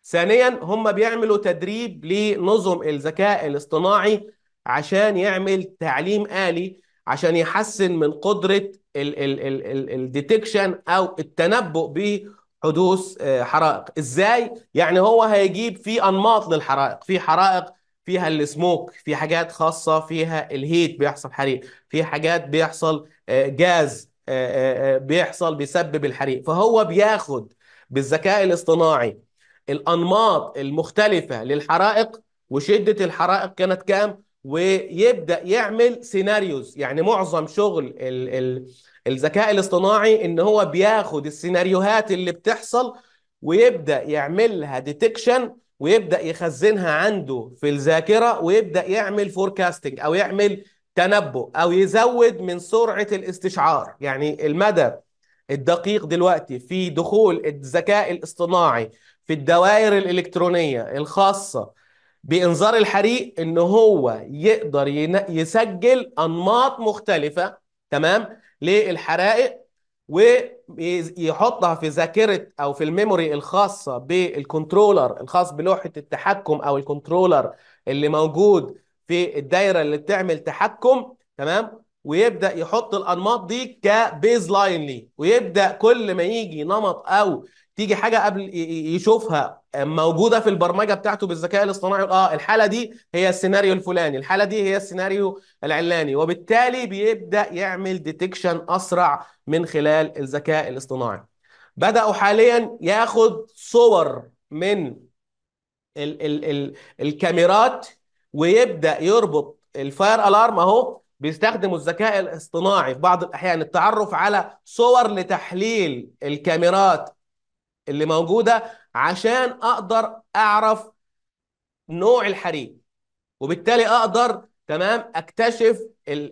ثانيا هم بيعملوا تدريب لنظم الذكاء الاصطناعي عشان يعمل تعليم آلي عشان يحسن من قدرة الديتكشن او التنبؤ بحدوث آه، حرائق ازاي يعني هو هيجيب في انماط للحرائق في حرائق فيها السموك في حاجات خاصه فيها الهيت بيحصل حريق في حاجات بيحصل آه، جاز آه، آه، بيحصل بيسبب الحريق فهو بياخد بالذكاء الاصطناعي الانماط المختلفه للحرائق وشده الحرائق كانت كام ويبدا يعمل سيناريوز يعني معظم شغل ال ال الذكاء الاصطناعي ان هو بياخد السيناريوهات اللي بتحصل ويبدا يعملها ديتكشن ويبدا يخزنها عنده في الذاكره ويبدا يعمل فوركاستنج او يعمل تنبؤ او يزود من سرعه الاستشعار يعني المدى الدقيق دلوقتي في دخول الذكاء الاصطناعي في الدوائر الالكترونيه الخاصه بانذار الحريق ان هو يقدر يسجل انماط مختلفه تمام للحرائق ويحطها في ذاكره او في الميموري الخاصه بالكنترولر الخاص بلوحه التحكم او الكنترولر اللي موجود في الدايره اللي بتعمل تحكم تمام ويبدا يحط الانماط دي كبيز لاين ليه ويبدا كل ما يجي نمط او تيجي حاجه قبل يشوفها موجوده في البرمجه بتاعته بالذكاء الاصطناعي اه الحاله دي هي السيناريو الفلاني الحاله دي هي السيناريو العلاني وبالتالي بيبدا يعمل ديتكشن اسرع من خلال الذكاء الاصطناعي بداوا حاليا ياخد صور من ال ال ال الكاميرات ويبدا يربط الفاير الارم اهو بيستخدموا الذكاء الاصطناعي في بعض الاحيان التعرف على صور لتحليل الكاميرات اللي موجوده عشان اقدر اعرف نوع الحريق وبالتالي اقدر تمام اكتشف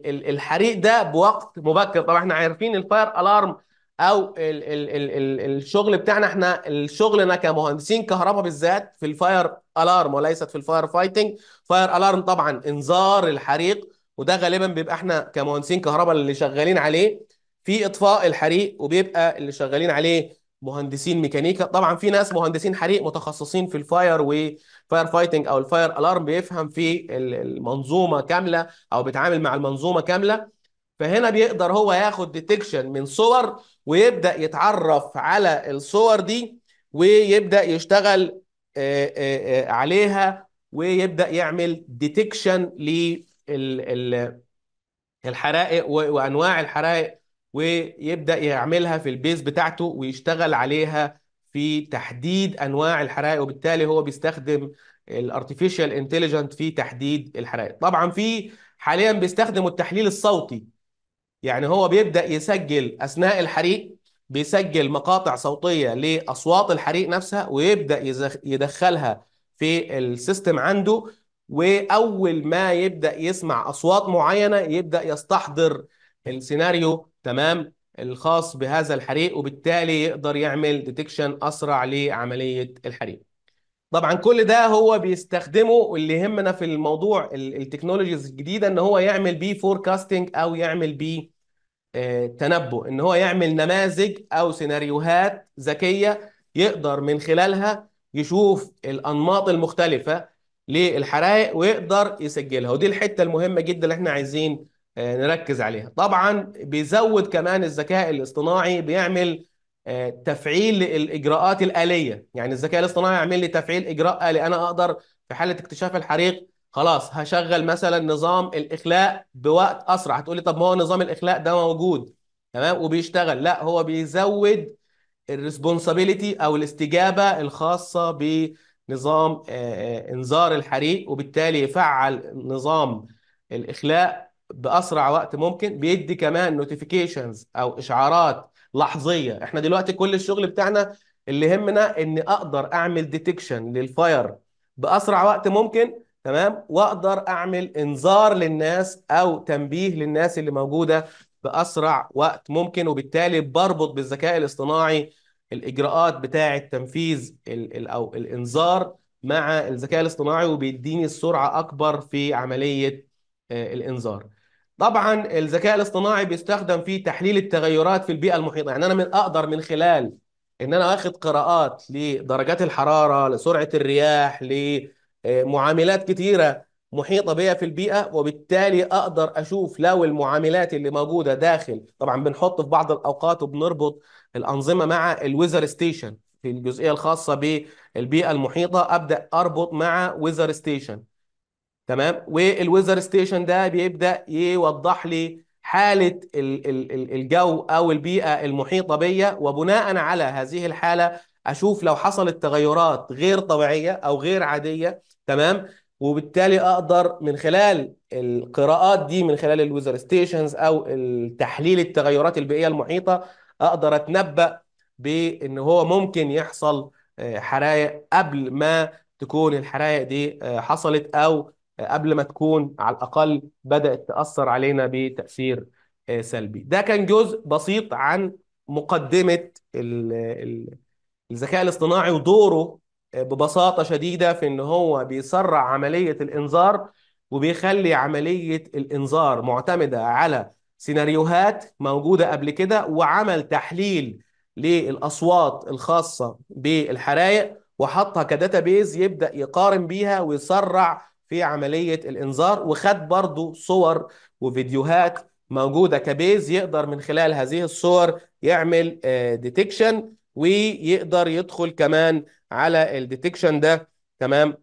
الحريق ده بوقت مبكر طبعا احنا عارفين الفاير الارم او ال ال ال ال الشغل بتاعنا احنا شغلنا كمهندسين كهرباء بالذات في الفاير الارم وليست في الفاير فايتنج فاير الارم طبعا انذار الحريق وده غالبا بيبقى احنا كمهندسين كهرباء اللي شغالين عليه في اطفاء الحريق وبيبقى اللي شغالين عليه مهندسين ميكانيكا طبعا في ناس مهندسين حريق متخصصين في الفاير وفاير فايتنج او الفاير الارم بيفهم في المنظومه كامله او بيتعامل مع المنظومه كامله فهنا بيقدر هو ياخد ديتكشن من صور ويبدا يتعرف على الصور دي ويبدا يشتغل آه، آه، آه، عليها ويبدا يعمل ديتكشن للحرائق وانواع الحرائق ويبدا يعملها في البيز بتاعته ويشتغل عليها في تحديد انواع الحرائق وبالتالي هو بيستخدم الارتفيشال انتليجنت في تحديد الحرائق طبعا في حاليا بيستخدموا التحليل الصوتي يعني هو بيبدا يسجل اثناء الحريق بيسجل مقاطع صوتيه لاصوات الحريق نفسها ويبدا يدخلها في السيستم عنده واول ما يبدا يسمع اصوات معينه يبدا يستحضر السيناريو تمام الخاص بهذا الحريق وبالتالي يقدر يعمل ديتكشن اسرع لعمليه الحريق طبعا كل ده هو بيستخدمه واللي يهمنا في الموضوع التكنولوجيز الجديده ان هو يعمل بيه فوركاستنج او يعمل بيه آه، تنبؤ ان هو يعمل نماذج او سيناريوهات ذكيه يقدر من خلالها يشوف الانماط المختلفه للحرائق ويقدر يسجلها ودي الحته المهمه جدا اللي احنا عايزين آه، نركز عليها طبعا بيزود كمان الذكاء الاصطناعي بيعمل آه، تفعيل الاجراءات الاليه يعني الذكاء الاصطناعي يعمل لي تفعيل اجراء الي انا اقدر في حاله اكتشاف الحريق خلاص هشغل مثلا نظام الاخلاء بوقت اسرع هتقولي طب ما هو نظام الاخلاء ده موجود تمام وبيشتغل لا هو بيزود الريسبونسابيلتي او الاستجابه الخاصه بنظام آه، انذار الحريق وبالتالي يفعل نظام الاخلاء باسرع وقت ممكن بيدي كمان نوتيفيكيشنز او اشعارات لحظيه احنا دلوقتي كل الشغل بتاعنا اللي يهمنا اني اقدر اعمل ديتكشن للفاير باسرع وقت ممكن تمام واقدر اعمل انذار للناس او تنبيه للناس اللي موجوده باسرع وقت ممكن وبالتالي بربط بالذكاء الاصطناعي الاجراءات بتاعه تنفيذ او الانذار مع الذكاء الاصطناعي وبيديني السرعه اكبر في عمليه آه، الانذار طبعا الذكاء الاصطناعي بيستخدم في تحليل التغيرات في البيئه المحيطه يعني انا من اقدر من خلال ان انا اخذ قراءات لدرجات الحراره لسرعه الرياح لمعاملات كثيره محيطه بيا في البيئه وبالتالي اقدر اشوف لو المعاملات اللي موجوده داخل طبعا بنحط في بعض الاوقات وبنربط الانظمه مع الويزر ستيشن في الجزئيه الخاصه بالبيئه المحيطه ابدا اربط مع ويزر ستيشن تمام والويذر ستيشن ده بيبدا يوضح لي حاله الجو او البيئه المحيطه بيا وبناء على هذه الحاله اشوف لو حصلت تغيرات غير طبيعيه او غير عاديه تمام وبالتالي اقدر من خلال القراءات دي من خلال الويذر ستيشنز او تحليل التغيرات البيئيه المحيطه اقدر اتنبأ بان هو ممكن يحصل آه، حرائق قبل ما تكون الحرائق دي آه، حصلت او قبل ما تكون على الأقل بدأت تأثر علينا بتأثير آه، سلبي ده كان جزء بسيط عن مقدمة الذكاء الاصطناعي ودوره آه، ببساطة شديدة في إن هو بيسرع عملية الإنذار وبيخلي عملية الإنذار معتمدة على سيناريوهات موجودة قبل كده وعمل تحليل للأصوات الخاصة بالحرائق وحطها كداتابيز يبدأ يقارن بيها ويسرع في عملية الإنذار وخد برضو صور وفيديوهات موجودة كبيز يقدر من خلال هذه الصور يعمل ديتكشن آه، ويقدر يدخل كمان على الديتكشن ده تمام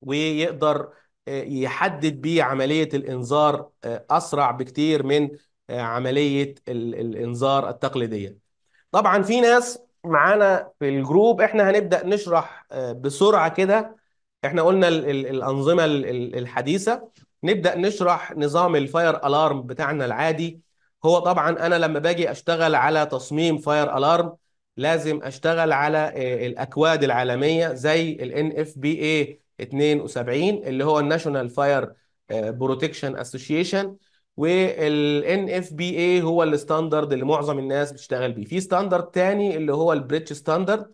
ويقدر آه، يحدد بيه عملية الإنذار آه، أسرع بكتير من عملية الإنذار التقليدية طبعا في ناس معانا في الجروب احنا هنبدأ نشرح بسرعة كده احنا قلنا الـ الـ الانظمه الـ الحديثه نبدا نشرح نظام الفاير الارم بتاعنا العادي هو طبعا انا لما باجي اشتغل على تصميم فاير الارم لازم اشتغل على آه، الاكواد العالميه زي ال NFPA 72 اللي هو الناشونال فاير بروتكشن اسوشيشن وال NFPA هو الستاندرد اللي معظم الناس بتشتغل بيه في ستاندرد تاني اللي هو البريتش ستاندرد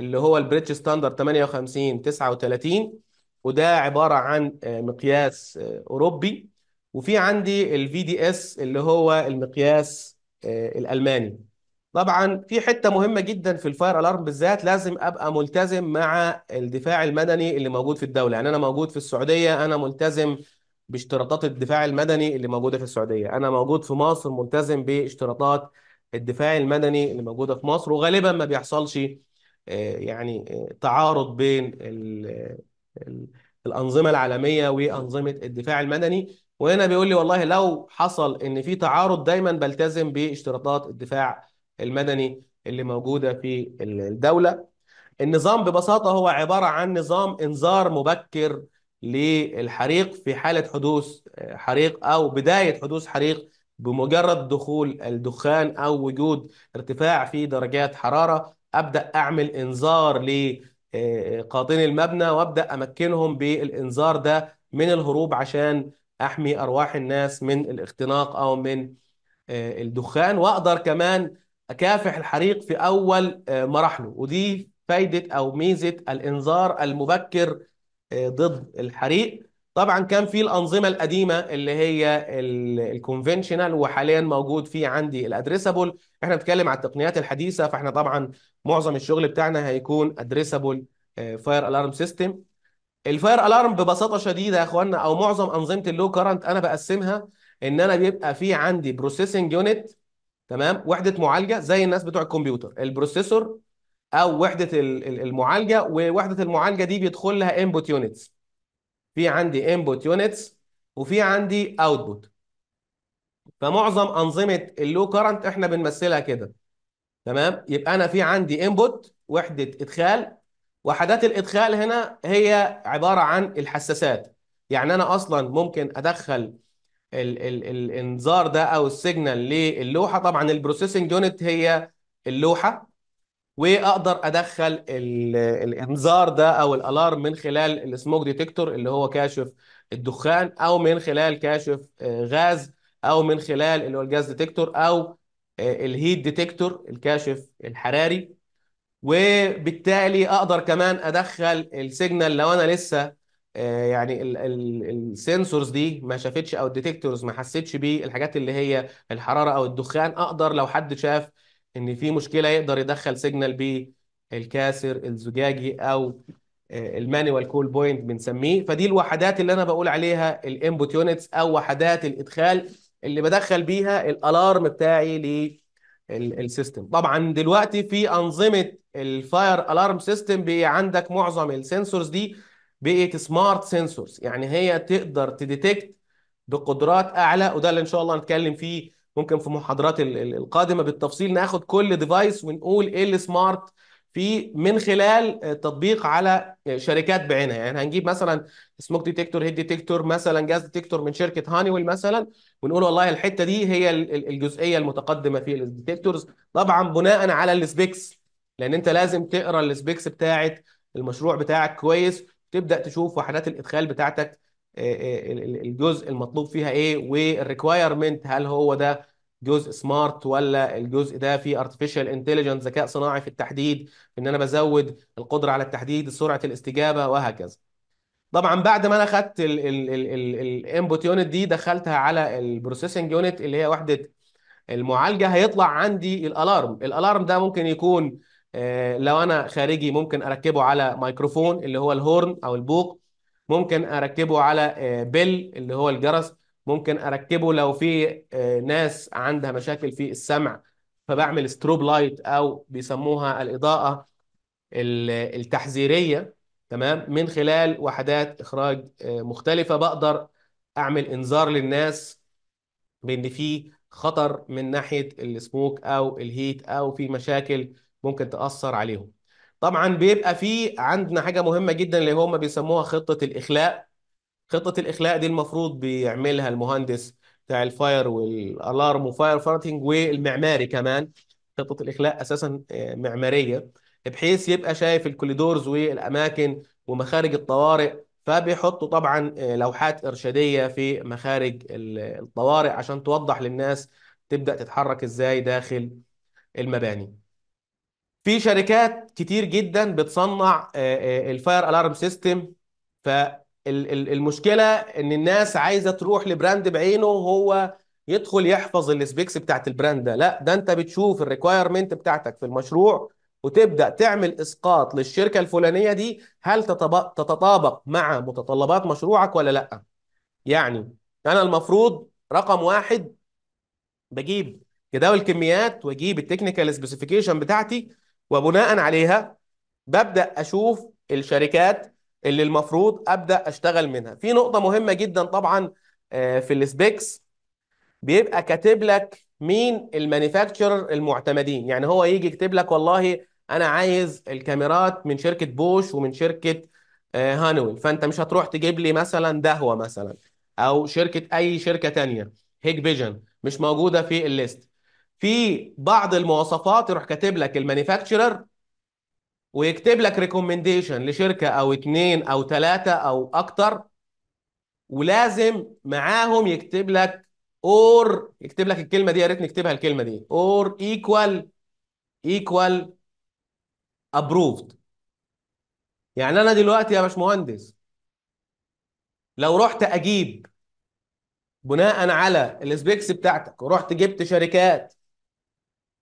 اللي هو البريتش ستاندر 58 39 وده عباره عن آه، مقياس آه، اوروبي وفي عندي الفي دي اس اللي هو المقياس آه، الالماني طبعا في حته مهمه جدا في الفاير الارم بالذات لازم ابقى ملتزم مع الدفاع المدني اللي موجود في الدوله يعني انا موجود في السعوديه انا ملتزم باشتراطات الدفاع المدني اللي موجوده في السعوديه انا موجود في مصر ملتزم باشتراطات الدفاع المدني اللي موجوده في مصر وغالبا ما بيحصلش آه، يعني آه، تعارض بين الانظمه العالميه وانظمه الدفاع المدني وهنا بيقول لي والله لو حصل ان في تعارض دايما بلتزم باشتراطات الدفاع المدني اللي موجوده في الدوله النظام ببساطه هو عباره عن نظام انذار مبكر للحريق في حاله حدوث آه، حريق او بدايه حدوث حريق بمجرد دخول الدخان او وجود ارتفاع في درجات حراره ابدا اعمل انذار لقاطني آه، آه، المبنى وابدا امكنهم بالانذار ده من الهروب عشان احمي ارواح الناس من الاختناق او من آه، الدخان واقدر كمان اكافح الحريق في اول مراحله ودي فايده او ميزه الانذار المبكر ضد الحريق طبعا كان في الانظمه القديمه اللي هي الكونفنشنال وحاليا موجود في عندي الادريسابل احنا بنتكلم على التقنيات الحديثه فاحنا طبعا معظم الشغل بتاعنا هيكون ادريسابل فاير الارم سيستم الفاير الارم ببساطه شديده يا اخوانا او معظم انظمه اللو كرنت انا بقسمها ان انا بيبقى في عندي بروسيسنج يونت تمام وحده معالجه زي الناس بتوع الكمبيوتر البروسيسور او وحده المعالجه ووحده المعالجه دي بيدخل لها انبوت يونتس في عندي انبوت يونتس وفي عندي اوتبوت فمعظم انظمه اللو كرنت احنا بنمثلها كده تمام يبقى انا في عندي انبوت وحده ادخال وحدات الادخال هنا هي عباره عن الحساسات يعني انا اصلا ممكن ادخل ال ال الانذار ده او السيجنال للوحه طبعا البروسيسنج يونت هي اللوحه واقدر ادخل الانذار ده او الالارم من خلال السموك ديتكتور اللي هو كاشف الدخان او من خلال كاشف آه، غاز او من خلال اللي هو الجاز ديتكتور او الهيت ديتكتور الكاشف الحراري وبالتالي اقدر كمان ادخل السيجنال لو انا لسه آه، يعني السنسورز دي ما شافتش او الديتكتورز ما حسيتش بيه الحاجات اللي هي الحراره او الدخان اقدر لو حد شاف ان في مشكله يقدر يدخل سيجنال بالكاسر الزجاجي او المانيوال كول بوينت بنسميه فدي الوحدات اللي انا بقول عليها الانبوت يونتس او وحدات الادخال اللي بدخل بيها الالارم بتاعي للسيستم طبعا دلوقتي في انظمه الفاير الارم سيستم بقي عندك معظم السنسورز دي بقت سمارت سنسورز يعني هي تقدر تديتكت بقدرات اعلى وده اللي ان شاء الله هنتكلم فيه ممكن في محاضرات القادمه بالتفصيل ناخد كل ديفايس ونقول ايه السمارت في من خلال آه، تطبيق على آه، شركات بعينها يعني هنجيب مثلا سموك ديتكتور هيد ديتكتور مثلا جاز ديتكتور من شركه هانيويل مثلا ونقول والله الحته دي هي الجزئيه المتقدمه في الديتكتورز طبعا بناء على السبيكس لان انت لازم تقرا السبيكس بتاعه المشروع بتاعك كويس تبدا تشوف وحدات الادخال بتاعتك آه، الجزء المطلوب فيها ايه والريكوايرمنت هل هو ده جزء سمارت ولا الجزء ده فيه ارتفيشال انتليجنس ذكاء صناعي في التحديد ان انا بزود القدره على التحديد سرعه الاستجابه وهكذا طبعا بعد ما انا اخذت الانبوت يونت دي دخلتها على البروسيسنج يونت اللي هي وحده المعالجه هيطلع عندي الالارم الالارم ده ممكن يكون آه، لو انا خارجي ممكن اركبه على ميكروفون اللي هو الهورن او البوق ممكن اركبه على بيل آه، اللي هو الجرس ممكن اركبه لو في آه، ناس عندها مشاكل في السمع فبعمل ستروب لايت او بيسموها الاضاءه التحذيريه تمام من خلال وحدات اخراج آه، مختلفه بقدر اعمل انذار للناس بان في خطر من ناحيه السموك او الهيت او في مشاكل ممكن تاثر عليهم طبعا بيبقى في عندنا حاجه مهمه جدا اللي هم بيسموها خطه الاخلاء خطه الاخلاء دي المفروض بيعملها المهندس بتاع الفاير والالارم وفاير فايتنج والمعماري كمان خطه الاخلاء اساسا آه، معماريه بحيث يبقى شايف الكوليدورز والاماكن ومخارج الطوارئ فبيحطوا طبعا آه، لوحات ارشاديه في مخارج الطوارئ عشان توضح للناس تبدا تتحرك ازاي داخل المباني في شركات كتير جدا بتصنع آه، الفاير الارم سيستم ف المشكله ان الناس عايزه تروح لبراند بعينه هو يدخل يحفظ السبيكس بتاعت البراند ده لا ده انت بتشوف الريكويرمنت بتاعتك في المشروع وتبدا تعمل اسقاط للشركه الفلانيه دي هل تتطابق مع متطلبات مشروعك ولا لا يعني انا المفروض رقم واحد بجيب جداول كميات واجيب التكنيكال سبيسيفيكيشن بتاعتي وبناء عليها ببدا اشوف الشركات اللي المفروض ابدا اشتغل منها في نقطه مهمه جدا طبعا آه، في السبيكس بيبقى كاتب لك مين المانيفاكتشرر المعتمدين يعني هو يجي يكتب لك والله انا عايز الكاميرات من شركه بوش ومن شركه آه، هانويل فانت مش هتروح تجيب لي مثلا دهوه مثلا او شركه اي شركه تانية هيك فيجن مش موجوده في الليست في بعض المواصفات يروح كاتب لك المانيفاكتشرر ويكتب لك ريكومنديشن لشركه او اتنين او تلاته او اكتر ولازم معاهم يكتب لك اور يكتب لك الكلمه دي يا ريت نكتبها الكلمه دي اور ايكوال ايكوال ابروفد يعني انا دلوقتي يا باشمهندس لو رحت اجيب بناء على السبيكس بتاعتك ورحت جبت شركات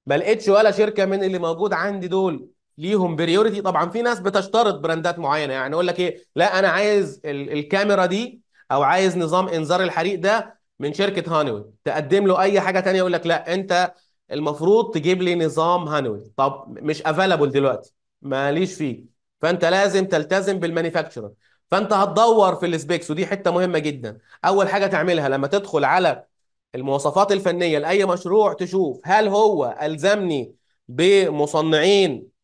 ما لقيتش ولا شركه من اللي موجود عندي دول ليهم بريوريتي طبعا في ناس بتشترط براندات معينه يعني يقول لك ايه لا انا عايز الكاميرا دي او عايز نظام انذار الحريق ده من شركه هانوي تقدم له اي حاجه تانية يقول لك لا انت المفروض تجيب لي نظام هانوي طب مش افيلابل دلوقتي ماليش فيه فانت لازم تلتزم بالمانيفاكتشرر فانت هتدور في السبيكس ودي حته مهمه جدا اول حاجه تعملها لما تدخل على المواصفات الفنيه لاي مشروع تشوف هل هو الزمني بمصنعين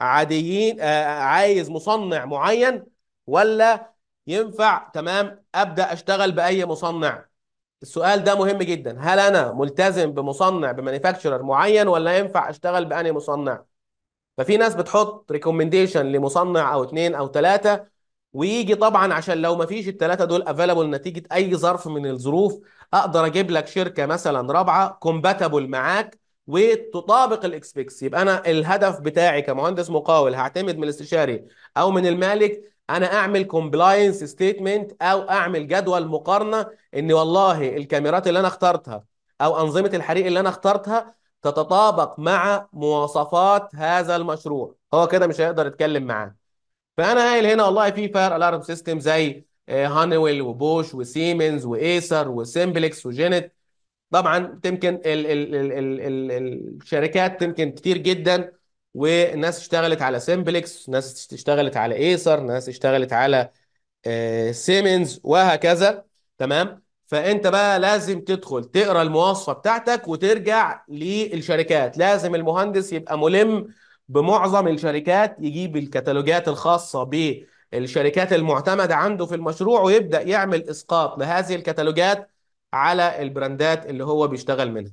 عاديين آه، عايز مصنع معين ولا ينفع تمام ابدا اشتغل باي مصنع السؤال ده مهم جدا هل انا ملتزم بمصنع بمانيفاكتشرر معين ولا ينفع اشتغل باني مصنع ففي ناس بتحط ريكومنديشن لمصنع او اثنين او ثلاثه ويجي طبعا عشان لو ما فيش الثلاثه دول افيلابل نتيجة اي ظرف من الظروف اقدر اجيب لك شركة مثلا رابعة كومباتبل معاك وتطابق الاكسبكس يبقى انا الهدف بتاعي كمهندس مقاول هعتمد من الاستشاري او من المالك انا اعمل كومبلاينس ستيتمنت او اعمل جدول مقارنه ان والله الكاميرات اللي انا اخترتها او انظمه الحريق اللي انا اخترتها تتطابق مع مواصفات هذا المشروع هو كده مش هيقدر يتكلم معاه فانا قايل هنا والله في فاير الارم سيستم زي هانويل وبوش وسيمنز وايسر وسيمبلكس وجينت طبعا تمكن ال ال ال ال ال الشركات تمكن كتير جدا وناس اشتغلت على سيمبلكس ناس اشتغلت على ايسر ناس اشتغلت على سيمنز آه، وهكذا تمام فانت بقى لازم تدخل تقرا المواصفه بتاعتك وترجع للشركات لازم المهندس يبقى ملم بمعظم الشركات يجيب الكتالوجات الخاصه بالشركات المعتمده عنده في المشروع ويبدا يعمل اسقاط لهذه الكتالوجات على البراندات اللي هو بيشتغل منها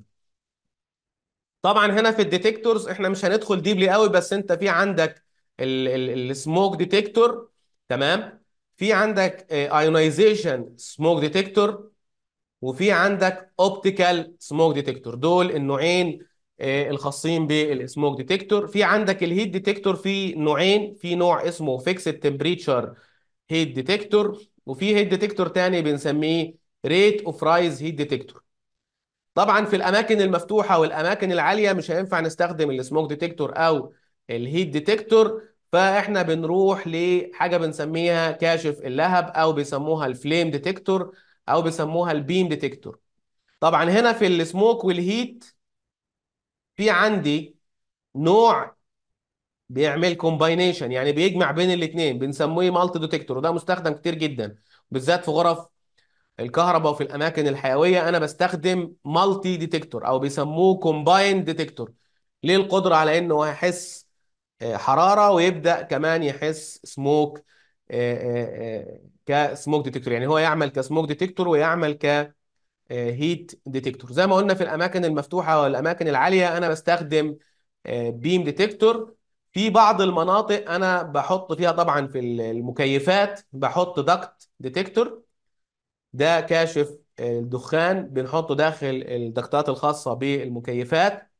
طبعا هنا في الديتكتورز احنا مش هندخل ديبلي قوي بس انت في عندك السموك ديتكتور تمام في عندك ايونايزيشن سموك ديتكتور وفي عندك اوبتيكال سموك ديتكتور دول النوعين آه، الخاصين بالسموك ديتكتور في عندك الهيت ديتكتور في نوعين في نوع اسمه فيكسد تمبريتشر هيت ديتكتور وفي هيت ديتكتور تاني بنسميه ريت اوف رايز هيت ديتكتور طبعا في الاماكن المفتوحه والاماكن العاليه مش هينفع نستخدم السموك ديتكتور او الهيت ديتكتور فاحنا بنروح لحاجه بنسميها كاشف اللهب او بيسموها الفليم ديتكتور او بيسموها البيم ديتكتور طبعا هنا في السموك والهيت في عندي نوع بيعمل كومباينيشن يعني بيجمع بين الاثنين بنسميه مالتي ديتكتور وده مستخدم كتير جدا بالذات في غرف الكهرباء وفي الاماكن الحيويه انا بستخدم مالتي ديتكتور او بيسموه كومباين ديتكتور ليه القدره على انه هيحس آه، حراره ويبدا كمان يحس سموك كسموك ديتكتور يعني هو يعمل كسموك ديتكتور ويعمل ك هيت آه، ديتكتور زي ما قلنا في الاماكن المفتوحه والاماكن العاليه انا بستخدم بيم آه، ديتكتور في بعض المناطق انا بحط فيها طبعا في المكيفات بحط دكت ديتكتور ده كاشف الدخان بنحطه داخل الدكتات الخاصة بالمكيفات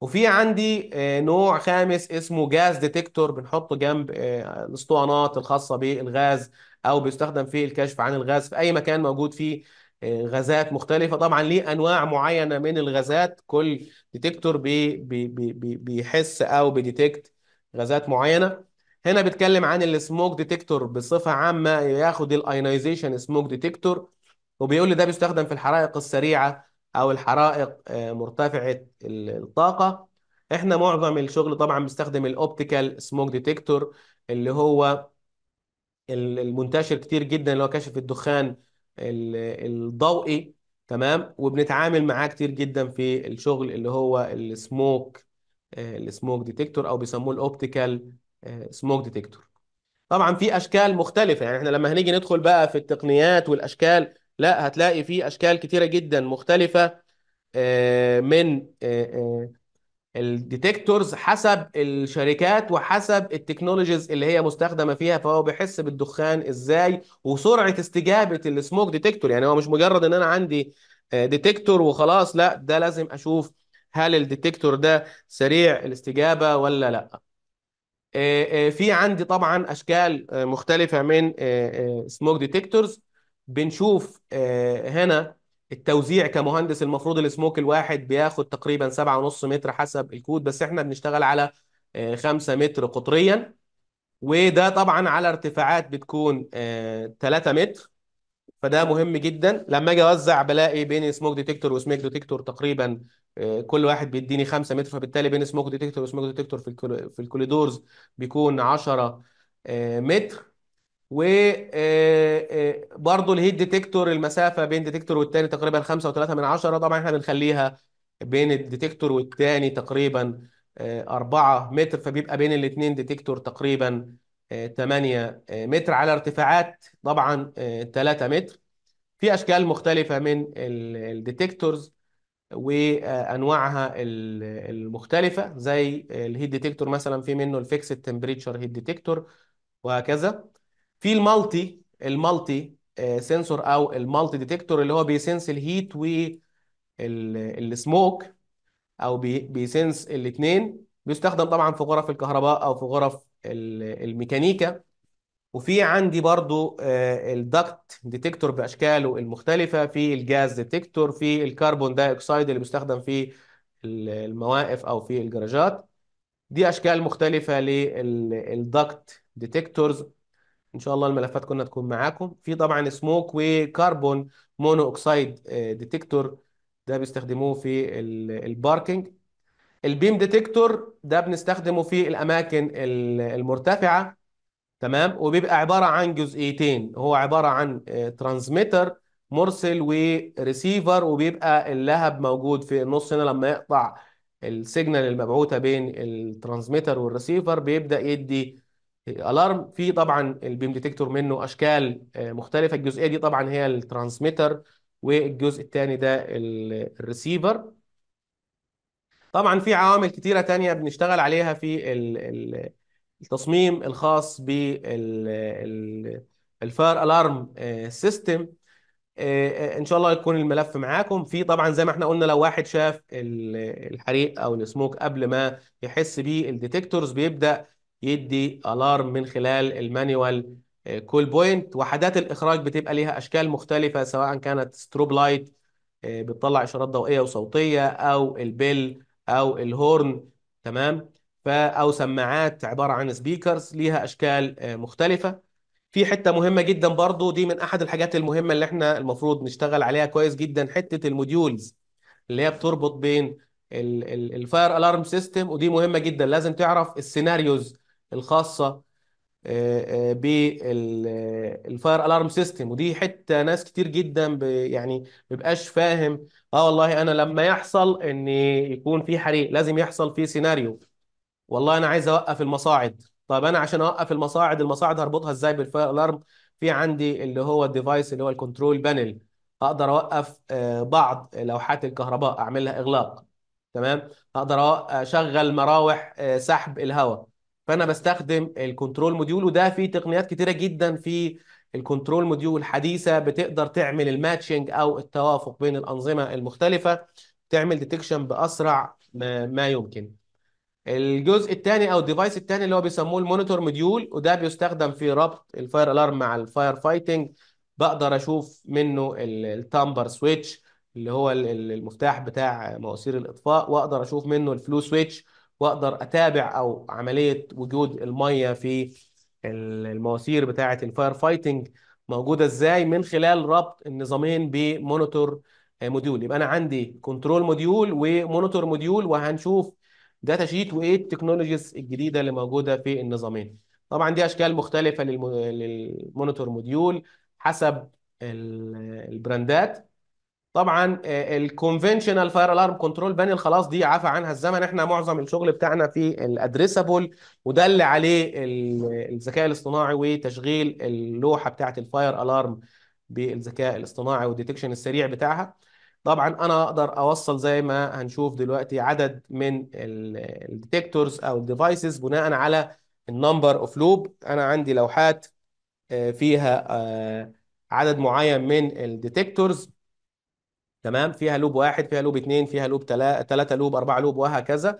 وفي عندي آه، نوع خامس اسمه جاز ديتكتور بنحطه جنب آه، الاسطوانات الخاصة بالغاز أو بيستخدم في الكشف عن الغاز في أي مكان موجود فيه آه، غازات مختلفة طبعا ليه أنواع معينة من الغازات كل ديتكتور بي بي بي بيحس أو بيديتكت غازات معينة هنا بيتكلم عن السموك ديتكتور بصفه عامه ياخد الاينايزيشن سموك ديتكتور وبيقول لي ده بيستخدم في الحرائق السريعه او الحرائق آه، مرتفعه الطاقه احنا معظم الشغل طبعا بيستخدم الاوبتيكال سموك ديتكتور اللي هو المنتشر كتير جدا اللي هو كشف الدخان الضوئي تمام وبنتعامل معاه كتير جدا في الشغل اللي هو السموك السموك ديتكتور او بيسموه الاوبتيكال سموك آه، ديتكتور طبعا في اشكال مختلفه يعني احنا لما هنيجي ندخل بقى في التقنيات والاشكال لا هتلاقي في اشكال كتيره جدا مختلفه آه، من آه، الديتكتورز حسب الشركات وحسب التكنولوجيز اللي هي مستخدمه فيها فهو بيحس بالدخان ازاي وسرعه استجابه السموك ديتكتور يعني هو مش مجرد ان انا عندي ديتكتور وخلاص لا ده لازم اشوف هل الديتكتور ده سريع الاستجابه ولا لا آه، آه، في عندي طبعا اشكال آه، مختلفه من سموك ديتكتورز بنشوف هنا التوزيع كمهندس المفروض السموك الواحد بياخد تقريبا 7.5 متر حسب الكود بس احنا بنشتغل على 5 متر قطريا وده طبعا على ارتفاعات بتكون 3 متر فده مهم جدا لما اجي اوزع بلاقي بين سموك ديتكتور وسميك ديتكتور تقريبا آه، كل واحد بيديني 5 متر فبالتالي بين سموك ديتكتور وسموك ديتكتور في الكل... في الكوليدورز بيكون 10 آه، متر و آه، برضه الهيت ديتكتور المسافه بين ديتكتور والتاني تقريبا 5 و3 من 10 طبعا احنا بنخليها بين الديتكتور والتاني تقريبا 4 متر فبيبقى بين الاثنين ديتكتور تقريبا 8 آه، متر على ارتفاعات طبعا 3 آه، متر في اشكال مختلفه من الديتكتورز وانواعها المختلفه زي الهيت ديتكتور مثلا في منه الفيكس تمبريتشر هيت ديتكتور وهكذا في المالتي المالتي سنسور آه، او المالتي ديتكتور اللي هو بيسنس الهيت والسموك او بيسنس الاثنين بيستخدم طبعا في غرف الكهرباء او في غرف الميكانيكا وفي عندي برضو آه، الدكت ديتكتور باشكاله المختلفه في الجاز ديتكتور في الكربون دايوكسيد اللي بيستخدم في المواقف او في الجراجات دي اشكال مختلفه للدكت ديتكتورز ان شاء الله الملفات كنا تكون معاكم في طبعا سموك وكربون مونو اوكسيد ديتكتور ده بيستخدموه في الباركينج البيم ديتكتور ده بنستخدمه في الاماكن المرتفعه تمام وبيبقى عباره عن جزئيتين هو عباره عن ترانسميتر آه، مرسل وريسيفر وبيبقى اللهب موجود في النص هنا لما يقطع السيجنال المبعوثه بين الترانسميتر والريسيفر بيبدا يدي الارم في طبعا البيم ديتكتور منه اشكال آه، مختلفه الجزئيه دي طبعا هي الترانسميتر والجزء الثاني ده الريسيفر طبعا في عوامل كتيرة تانية بنشتغل عليها في التصميم الخاص بالفاير الارم سيستم آه، آه، ان شاء الله يكون الملف معاكم في طبعا زي ما احنا قلنا لو واحد شاف الحريق او السموك قبل ما يحس بيه الديتكتورز بيبدا يدي الارم من خلال المانيوال آه، كول بوينت وحدات الاخراج بتبقى ليها اشكال مختلفه سواء كانت ستروب لايت بتطلع اشارات ضوئيه وصوتيه او البيل او الهورن تمام او سماعات عباره عن سبيكرز ليها اشكال آه، مختلفه في حته مهمه جدا برضو دي من احد الحاجات المهمه اللي احنا المفروض نشتغل عليها كويس جدا حته الموديولز اللي هي بتربط بين الفاير الارم سيستم ودي مهمه جدا لازم تعرف السيناريوز الخاصه بالفاير الارم سيستم ودي حته ناس كتير جدا يعني مبقاش فاهم اه والله انا لما يحصل ان يكون في حريق لازم يحصل في سيناريو والله انا عايز اوقف المصاعد طب انا عشان اوقف المصاعد المصاعد هربطها ازاي بالفاير الارم في عندي اللي هو الديفايس اللي هو الكنترول بانل اقدر اوقف آه، بعض لوحات الكهرباء اعمل لها اغلاق تمام اقدر اشغل مراوح آه، سحب الهواء فانا بستخدم الكنترول موديول وده في تقنيات كتيره جدا في الكنترول موديول حديثه بتقدر تعمل الماتشنج او التوافق بين الانظمه المختلفه تعمل ديتكشن باسرع ما يمكن الجزء الثاني او الديفايس الثاني اللي هو بيسموه المونيتور موديول وده بيستخدم في ربط الفاير الارم مع الفاير فايتنج بقدر اشوف منه التامبر سويتش اللي هو المفتاح بتاع مواسير الاطفاء واقدر اشوف منه الفلو سويتش واقدر اتابع او عمليه وجود الميه في المواسير بتاعه الفاير فايتنج موجوده ازاي من خلال ربط النظامين بمونيتور موديول يبقى انا عندي كنترول موديول ومونيتور موديول وهنشوف داتا شيت وايه التكنولوجيز الجديده اللي موجوده في النظامين طبعا دي اشكال مختلفه للمونيتور موديول حسب البراندات طبعا الكونفنشنال فاير الارم كنترول بانل خلاص دي عفى عنها الزمن احنا معظم الشغل بتاعنا في الادريسابل وده اللي عليه الذكاء الاصطناعي وتشغيل اللوحه بتاعه الفاير الارم بالذكاء الاصطناعي والديتكشن السريع بتاعها طبعا انا اقدر اوصل زي ما هنشوف دلوقتي عدد من الديتكتورز او الديفايسز بناء على النمبر اوف لوب انا عندي لوحات آه، فيها آه، عدد معين من الديتكتورز تمام فيها لوب واحد فيها لوب اثنين فيها لوب ثلاثة لوب أربعة لوب وهكذا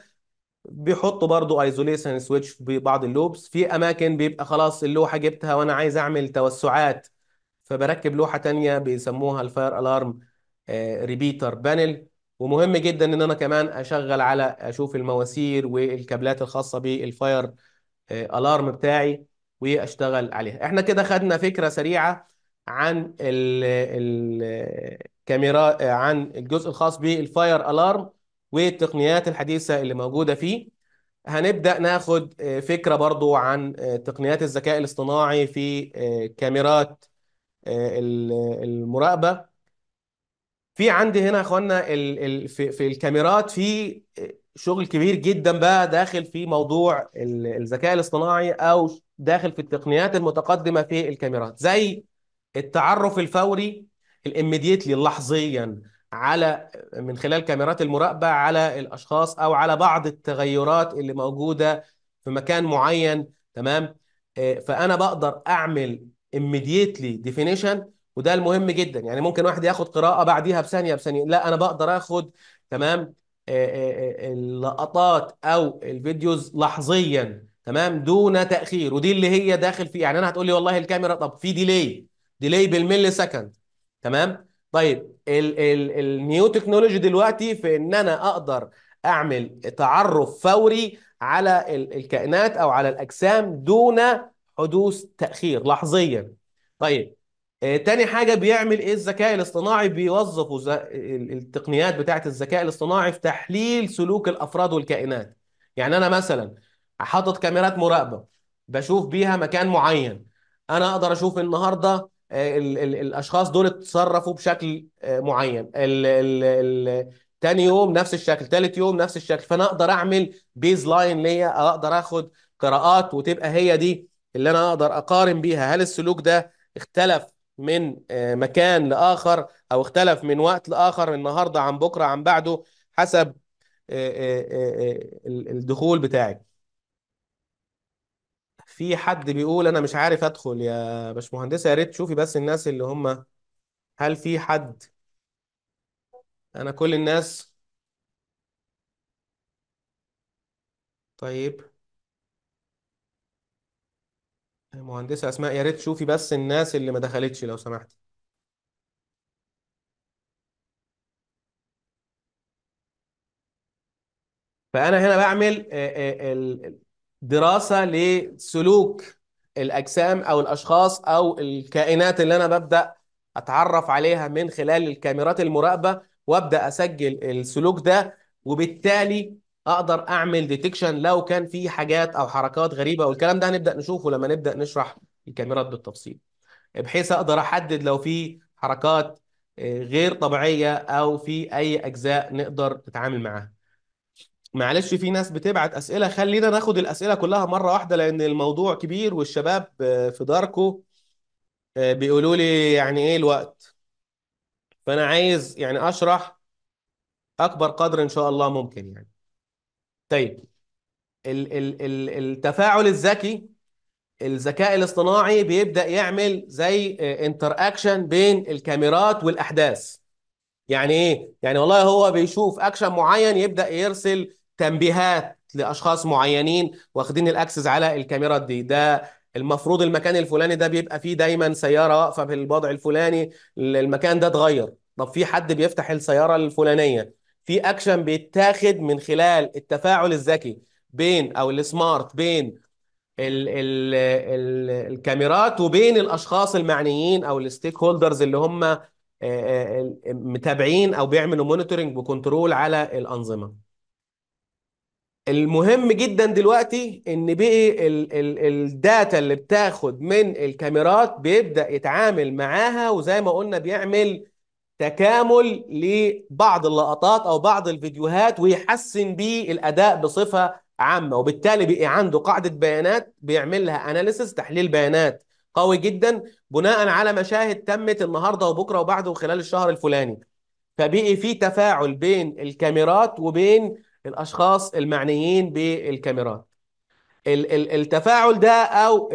بيحطوا برضو ايزوليشن سويتش في بعض اللوبس في اماكن بيبقى خلاص اللوحه جبتها وانا عايز اعمل توسعات فبركب لوحه ثانيه بيسموها الفاير الارم ريبيتر بانل ومهم جدا ان انا كمان اشغل على اشوف المواسير والكابلات الخاصه بالفاير الارم آه، بتاعي واشتغل عليها احنا كده خدنا فكره سريعه عن ال ال كاميرا آه، عن الجزء الخاص بالفاير الارم والتقنيات الحديثه اللي موجوده فيه هنبدا ناخد آه، فكره برضو عن آه، تقنيات الذكاء الاصطناعي في كاميرات المراقبه في عندي هنا يا اخوانا في الكاميرات في شغل كبير جدا بقى داخل في موضوع الذكاء الاصطناعي او داخل في التقنيات المتقدمه في الكاميرات زي التعرف الفوري الاميديتلي لحظيا على من خلال كاميرات المراقبه على الاشخاص او على بعض التغيرات اللي موجوده في مكان معين تمام آه، فانا بقدر اعمل immediately definition وده المهم جدا يعني ممكن واحد ياخد قراءه بعديها بثانيه بثانيه لا انا بقدر اخد تمام آه، آه، اللقطات او الفيديوز لحظيا تمام دون تاخير ودي اللي هي داخل في يعني انا هتقول لي والله الكاميرا طب في ديلي ديلي بالملي سكند تمام طيب النيو تكنولوجي دلوقتي في ان انا اقدر اعمل تعرف فوري على الكائنات او على الاجسام دون حدوث تاخير لحظيا طيب آه، تاني حاجه بيعمل ايه الذكاء الاصطناعي بيوظفوا التقنيات بتاعه الذكاء الاصطناعي في تحليل سلوك الافراد والكائنات يعني انا مثلا حاطط كاميرات مراقبه بشوف بيها مكان معين انا اقدر اشوف النهارده آه، الاشخاص دول اتصرفوا بشكل آه، معين ال ال تاني يوم نفس الشكل تالت يوم نفس الشكل فانا اقدر اعمل بيز لاين ليا اقدر اخد قراءات وتبقى هي دي اللي انا اقدر اقارن بيها هل السلوك ده اختلف من آه، مكان لاخر او اختلف من وقت لاخر النهارده عن بكره عن بعده حسب الدخول بتاعي في حد بيقول انا مش عارف ادخل يا باشمهندسه يا ريت تشوفي بس الناس اللي هم هل في حد انا كل الناس طيب مهندسه اسماء يا ريت تشوفي بس الناس اللي ما دخلتش لو سمحت فانا هنا بعمل دراسه لسلوك الاجسام او الاشخاص او الكائنات اللي انا ببدا اتعرف عليها من خلال الكاميرات المراقبه وابدا اسجل السلوك ده وبالتالي اقدر اعمل ديتكشن لو كان في حاجات او حركات غريبه والكلام ده هنبدا نشوفه لما نبدا نشرح الكاميرات بالتفصيل بحيث اقدر احدد لو في حركات آه، غير طبيعيه او في اي اجزاء نقدر نتعامل معاها معلش في ناس بتبعت اسئله خلينا ناخد الاسئله كلها مره واحده لان الموضوع كبير والشباب آه، في داركو آه، بيقولوا لي يعني ايه الوقت فانا عايز يعني اشرح اكبر قدر ان شاء الله ممكن يعني طيب ال ال ال التفاعل الذكي الذكاء الاصطناعي بيبدا يعمل زي انتر آه، اكشن بين الكاميرات والاحداث يعني ايه يعني والله هو بيشوف اكشن معين يبدا يرسل تنبيهات لاشخاص معينين واخدين الاكسس على الكاميرات دي ده المفروض المكان الفلاني ده بيبقى فيه دايما سياره واقفه في الوضع الفلاني المكان ده اتغير طب في حد بيفتح السياره الفلانيه في اكشن بيتاخد من خلال التفاعل الذكي بين او السمارت بين الـ الـ الـ الكاميرات وبين الاشخاص المعنيين او الستيك هولدرز اللي هم متابعين او بيعملوا مونيتورنج وكنترول على الانظمه المهم جدا دلوقتي ان بقي الداتا اللي بتاخد من الكاميرات بيبدا يتعامل معاها وزي ما قلنا بيعمل تكامل لبعض اللقطات او بعض الفيديوهات ويحسن بيه الاداء بصفه عامه وبالتالي بقي عنده قاعده بيانات بيعمل لها اناليسيس تحليل بيانات قوي جدا بناء على مشاهد تمت النهارده وبكره وبعده وخلال الشهر الفلاني فبقي في تفاعل بين الكاميرات وبين الاشخاص المعنيين بالكاميرات التفاعل ده او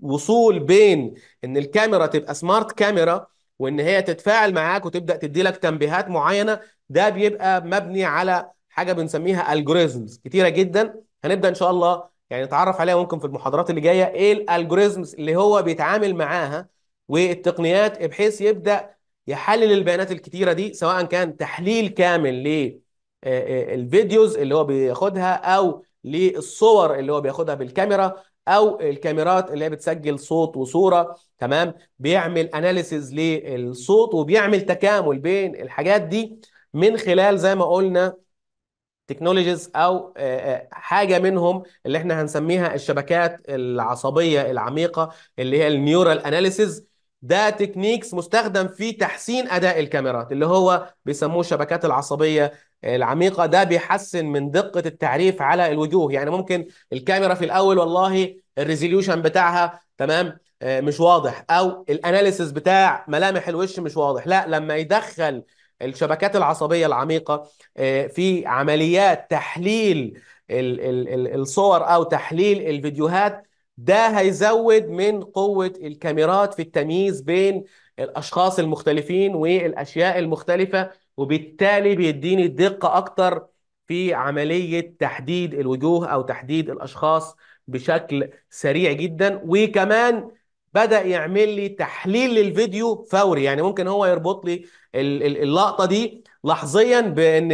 الوصول بين ان الكاميرا تبقى سمارت كاميرا وان هي تتفاعل معاك وتبدا تدي لك تنبيهات معينه ده بيبقى مبني على حاجه بنسميها الجوريزمز كتيره جدا هنبدا ان شاء الله يعني نتعرف عليها ممكن في المحاضرات اللي جايه ايه الالجوريزمز اللي هو بيتعامل معاها والتقنيات بحيث يبدا يحلل البيانات الكتيره دي سواء كان تحليل كامل للفيديوز آه، آه، اللي هو بياخدها او للصور اللي هو بياخدها بالكاميرا او الكاميرات اللي هي بتسجل صوت وصوره تمام بيعمل اناليسز للصوت وبيعمل تكامل بين الحاجات دي من خلال زي ما قلنا تكنولوجيز او آه، حاجه منهم اللي احنا هنسميها الشبكات العصبيه العميقه اللي هي النيورال اناليسز ده تكنيكس مستخدم في تحسين اداء الكاميرات اللي هو بيسموه الشبكات العصبيه العميقه ده بيحسن من دقه التعريف على الوجوه يعني ممكن الكاميرا في الاول والله الريزوليوشن بتاعها تمام آه، مش واضح او الاناليسيس بتاع ملامح الوش مش واضح لا لما يدخل الشبكات العصبيه العميقه آه، في عمليات تحليل الصور او تحليل الفيديوهات ده هيزود من قوة الكاميرات في التمييز بين الأشخاص المختلفين والأشياء المختلفة وبالتالي بيديني دقة أكتر في عملية تحديد الوجوه أو تحديد الأشخاص بشكل سريع جدا وكمان بدا يعمل لي تحليل للفيديو فوري يعني ممكن هو يربط لي اللقطه دي لحظيا بان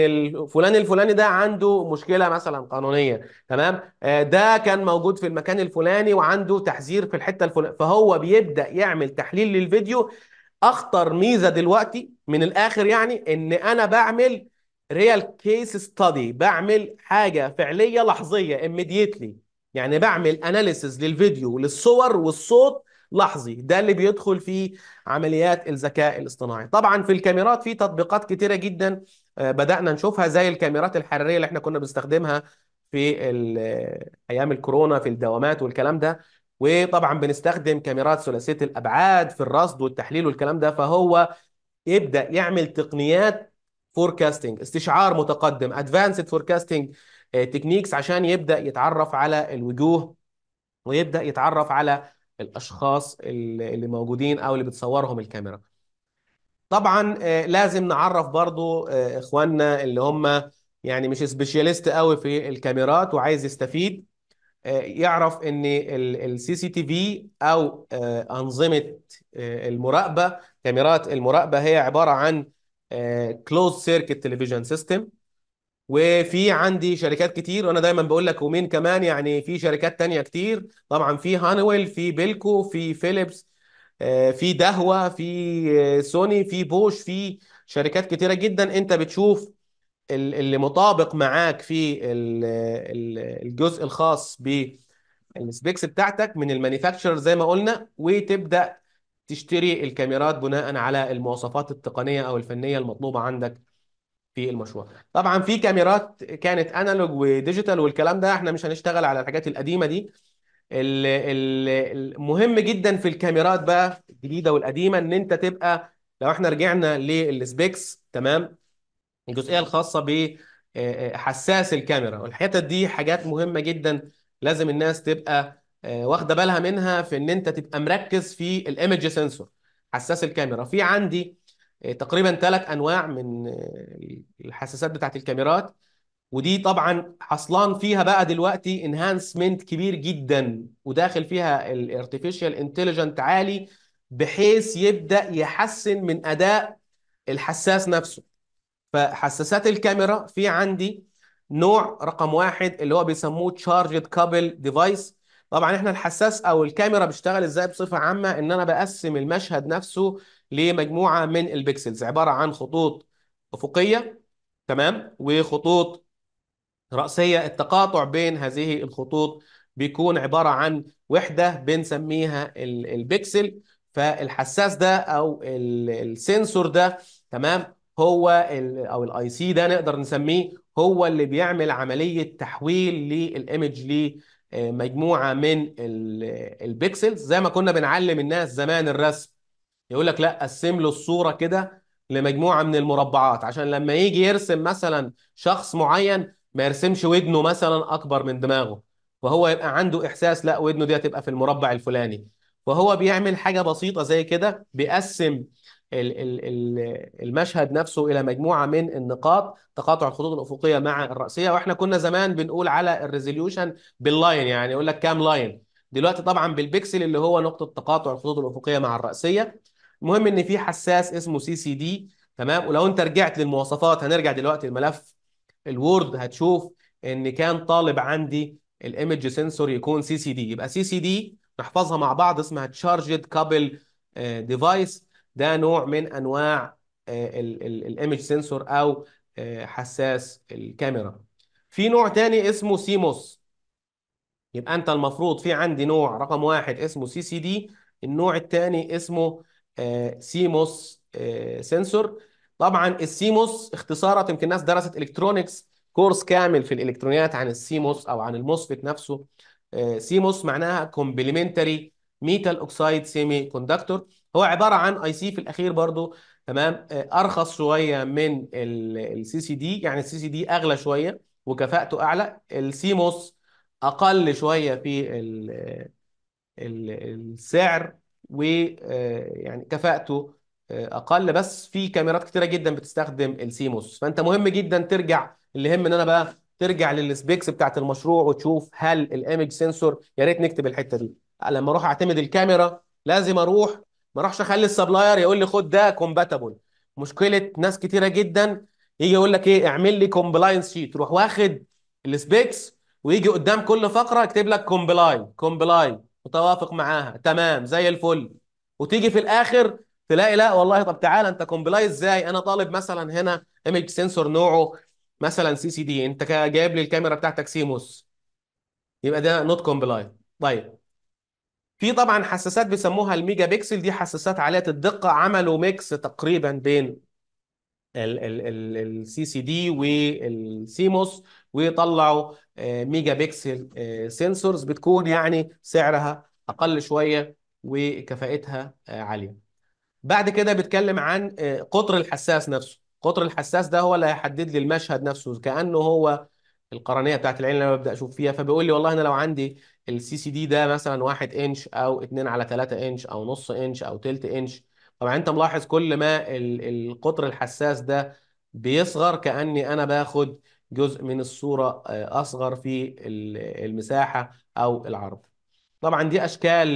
فلان الفلاني ده عنده مشكله مثلا قانونيه تمام آه، ده كان موجود في المكان الفلاني وعنده تحذير في الحته الفلانيه فهو بيبدا يعمل تحليل للفيديو اخطر ميزه دلوقتي من الاخر يعني ان انا بعمل ريال كيس ستادي بعمل حاجه فعليه لحظيه immediately يعني بعمل اناليسز للفيديو للصور والصوت لحظي ده اللي بيدخل في عمليات الذكاء الاصطناعي طبعا في الكاميرات في تطبيقات كتيرة جدا آه، بدأنا نشوفها زي الكاميرات الحرارية اللي احنا كنا بنستخدمها في آه، ايام الكورونا في الدوامات والكلام ده وطبعا بنستخدم كاميرات ثلاثيه الابعاد في الرصد والتحليل والكلام ده فهو يبدا يعمل تقنيات فوركاستنج استشعار متقدم ادفانسد فوركاستنج تكنيكس عشان يبدا يتعرف على الوجوه ويبدا يتعرف على الاشخاص اللي موجودين او اللي بتصورهم الكاميرا طبعا آه، لازم نعرف برضو آه، اخواننا اللي هم يعني مش سبيشاليست قوي في الكاميرات وعايز يستفيد آه، يعرف ان السي سي تي في او انظمه المراقبه كاميرات المراقبه هي عباره عن كلوز سيركت تلفزيون سيستم وفي عندي شركات كتير وانا دايما بقول لك ومين كمان يعني في شركات تانية كتير طبعا في هانويل في بيلكو في فيليبس آه، في دهوة في آه، سوني في بوش في شركات كتيرة جدا انت بتشوف اللي مطابق معاك في الجزء الخاص بالسبيكس بتاعتك من المانيفاكتشر زي ما قلنا وتبدأ تشتري الكاميرات بناء على المواصفات التقنية أو الفنية المطلوبة عندك في المشروع طبعا في كاميرات كانت انالوج وديجيتال والكلام ده احنا مش هنشتغل على الحاجات القديمه دي المهم جدا في الكاميرات بقى الجديده والقديمه ان انت تبقى لو احنا رجعنا للسبيكس تمام الجزئيه الخاصه ب آه، حساس الكاميرا والحتت دي حاجات مهمه جدا لازم الناس تبقى آه، واخده بالها منها في ان انت تبقى مركز في الايمج سنسور حساس الكاميرا في عندي آه، تقريبا ثلاث انواع من آه، الحساسات بتاعه الكاميرات ودي طبعا حصلان فيها بقى دلوقتي انهانسمنت كبير جدا وداخل فيها الارتفيشال انتليجنت عالي بحيث يبدا يحسن من اداء الحساس نفسه فحساسات الكاميرا في عندي نوع رقم واحد اللي هو بيسموه تشارجد كابل ديفايس طبعا احنا الحساس او الكاميرا بيشتغل ازاي بصفه عامه ان انا بقسم المشهد نفسه لمجموعه من البكسلز عباره عن خطوط افقيه تمام وخطوط راسيه التقاطع بين هذه الخطوط بيكون عباره عن وحده بنسميها البكسل فالحساس ده او السنسور ده تمام هو او الاي سي ده نقدر نسميه هو اللي بيعمل عمليه تحويل للايمج لمجموعه من البكسلز زي ما كنا بنعلم الناس زمان الرسم يقول لك لا قسم له الصوره كده لمجموعه من المربعات عشان لما يجي يرسم مثلا شخص معين ما يرسمش ودنه مثلا اكبر من دماغه فهو يبقى عنده احساس لا ودنه دي هتبقى في المربع الفلاني فهو بيعمل حاجه بسيطه زي كده بيقسم المشهد نفسه الى مجموعه من النقاط تقاطع الخطوط الافقيه مع الراسيه واحنا كنا زمان بنقول على الريزوليوشن باللاين يعني يقول لك كام لاين دلوقتي طبعا بالبكسل اللي هو نقطه تقاطع الخطوط الافقيه مع الراسيه المهم ان في حساس اسمه سي سي دي تمام ولو انت رجعت للمواصفات هنرجع دلوقتي الملف الوورد هتشوف ان كان طالب عندي الايمج سنسور يكون سي سي دي يبقى سي سي دي نحفظها مع بعض اسمها تشارجد كابل ديفايس ده نوع من انواع آه، الايمج سنسور او آه، حساس الكاميرا في نوع تاني اسمه سيموس يبقى انت المفروض في عندي نوع رقم واحد اسمه سي سي دي النوع الثاني اسمه سيموس آه، سنسور طبعا السيموس اختصارا يمكن الناس درست الكترونكس كورس كامل في الالكترونيات عن السيموس او عن الموسفيت نفسه آه، سيموس معناها كومبلمنتري ميتال اوكسايد سيمي كوندكتور هو عباره عن اي سي في الاخير برضو تمام آه، ارخص شويه من السي سي دي يعني السي سي دي اغلى شويه وكفاءته اعلى السيموس اقل شويه في السعر ويعني آه، كفاءته آه، اقل بس في كاميرات كتيره جدا بتستخدم السيموس فانت مهم جدا ترجع اللي يهم ان انا بقى ترجع للسبيكس بتاعت المشروع وتشوف هل الايمج سنسور يا ريت نكتب الحته دي لما اروح اعتمد الكاميرا لازم اروح ما اروحش اخلي السبلاير يقول لي خد ده كومباتبل مشكله ناس كتيره جدا يجي يقول لك ايه اعمل لي كومبلاينس شيت تروح واخد السبيكس ويجي قدام كل فقره يكتب لك كومبلاي كومبلاي متوافق معاها تمام زي الفل وتيجي في الاخر تلاقي لا والله طب تعالى انت كومبلاي ازاي انا طالب مثلا هنا ايمج سنسور نوعه مثلا سي سي دي انت جايب لي الكاميرا بتاعتك سيموس يبقى ده نوت كومبلاي طيب في طبعا حساسات بيسموها الميجا بكسل دي حساسات عاليه الدقه عملوا ميكس تقريبا بين السي سي دي والسيموس ويطلعوا آه، ميجا بكسل آه، سنسورز بتكون يعني سعرها اقل شويه وكفائتها آه، عاليه بعد كده بيتكلم عن قطر الحساس نفسه قطر الحساس ده هو اللي هيحدد لي المشهد نفسه كانه هو القرنيه بتاعت العين اللي انا ببدا اشوف فيها فبيقول لي والله انا لو عندي السي سي دي ده مثلا 1 انش او 2 على 3 انش او نص انش او تلت انش طبعا انت ملاحظ كل ما القطر الحساس ده بيصغر كاني انا باخد جزء من الصورة آه، أصغر في المساحة أو العرض طبعا دي أشكال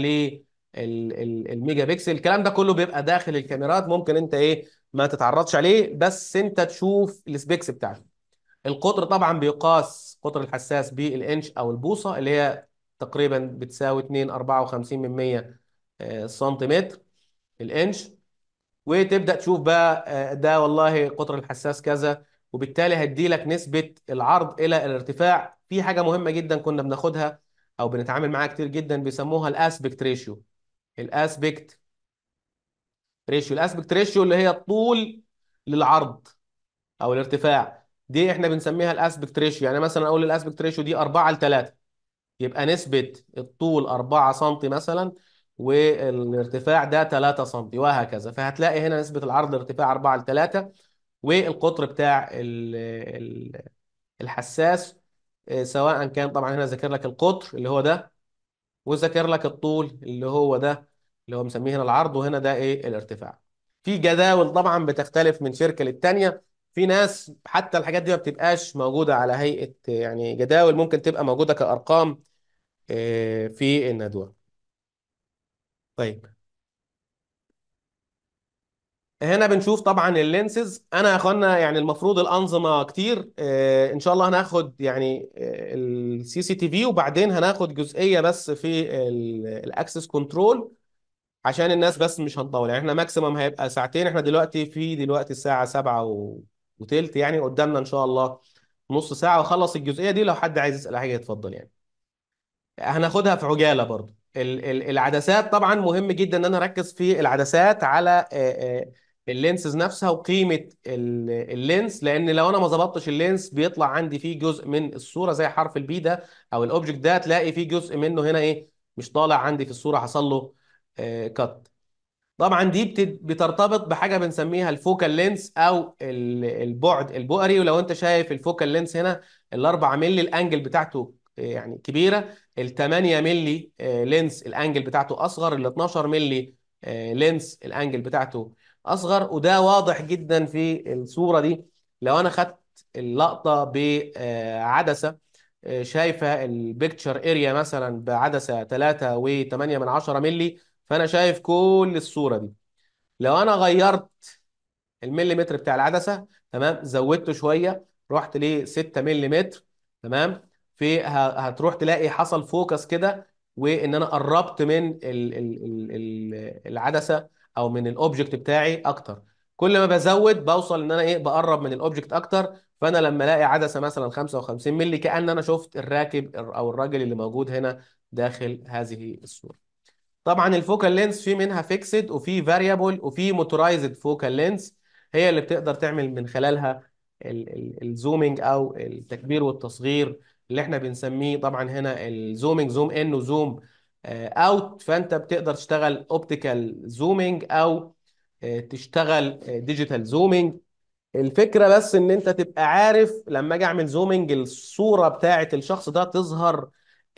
للميجا بكسل الكلام ده كله بيبقى داخل الكاميرات ممكن أنت إيه ما تتعرضش عليه بس أنت تشوف السبيكس بتاعته القطر طبعا بيقاس قطر الحساس بالإنش أو البوصة اللي هي تقريبا بتساوي 2 54 من 100 آه، سنتيمتر الإنش وتبدأ تشوف بقى آه، ده والله قطر الحساس كذا وبالتالي هدي لك نسبه العرض الى الارتفاع في حاجه مهمه جدا كنا بناخدها او بنتعامل معاها كتير جدا بيسموها الاسبكت ريشيو الاسبكت ريشيو الاسبكت ريشيو اللي هي الطول للعرض او الارتفاع دي احنا بنسميها الاسبكت ريشيو يعني مثلا اقول الاسبكت ريشيو دي 4 ل 3 يبقى نسبه الطول 4 سم مثلا والارتفاع ده 3 سم وهكذا فهتلاقي هنا نسبه العرض الارتفاع 4 ل 3 والقطر بتاع الحساس آه، سواء كان طبعا هنا ذاكر لك القطر اللي هو ده وذاكر لك الطول اللي هو ده اللي هو مسميه هنا العرض وهنا ده ايه الارتفاع في جداول طبعا بتختلف من شركه للتانيه في ناس حتى الحاجات دي ما بتبقاش موجوده على هيئه يعني جداول ممكن تبقى موجوده كارقام آه، في الندوه طيب هنا بنشوف طبعا اللينسز انا يا اخوانا يعني المفروض الانظمه كتير آه، ان شاء الله هناخد يعني السي سي تي في وبعدين هناخد جزئيه بس في الاكسس كنترول عشان الناس بس مش هنطول يعني احنا ماكسيمم هيبقى ساعتين احنا دلوقتي في دلوقتي الساعه 7 وثلث يعني قدامنا ان شاء الله نص ساعه واخلص الجزئيه دي لو حد عايز يسال حاجه يتفضل يعني هناخدها في عجاله برضو العدسات طبعا مهم جدا ان انا اركز في العدسات على آه، آه، اللينسز نفسها وقيمه اللينس لان لو انا ما ظبطتش اللينس بيطلع عندي فيه جزء من الصوره زي حرف البي ده او الاوبجكت ده تلاقي فيه جزء منه هنا ايه مش طالع عندي في الصوره حصل له كات آه، طبعا دي بترتبط بحاجه بنسميها الفوكال لينس او البعد البؤري ولو انت شايف الفوكال لينس هنا ال 4 مللي الانجل بتاعته آه، يعني كبيره ال 8 مللي آه، لينس الانجل بتاعته اصغر ال 12 مللي لينس الانجل بتاعته اصغر وده واضح جدا في الصوره دي لو انا خدت اللقطه بعدسه آه، آه، شايفه البيكتشر اريا مثلا بعدسه 3.8 من 10 مللي فانا شايف كل الصوره دي لو انا غيرت المليمتر بتاع العدسه تمام زودته شويه رحت ل 6 مليمتر تمام في هتروح تلاقي حصل فوكس كده وان انا قربت من العدسه او من الاوبجكت بتاعي اكتر كل ما بزود بوصل ان انا ايه بقرب من الاوبجكت اكتر فانا لما الاقي عدسه مثلا 55 مللي كان انا شفت الراكب او الراجل اللي موجود هنا داخل هذه الصوره طبعا الفوكال لينز في منها فيكسد وفي فاريبل وفي موتورايزد فوكال لينز هي اللي بتقدر تعمل من خلالها الزومينج او التكبير والتصغير اللي احنا بنسميه طبعا هنا الزومينج زوم ان وزوم اوت آه، فانت بتقدر تشتغل اوبتيكال زومينج او آه، تشتغل ديجيتال آه، زومينج الفكره بس ان انت تبقى عارف لما اجي اعمل زومينج الصوره بتاعه الشخص ده تظهر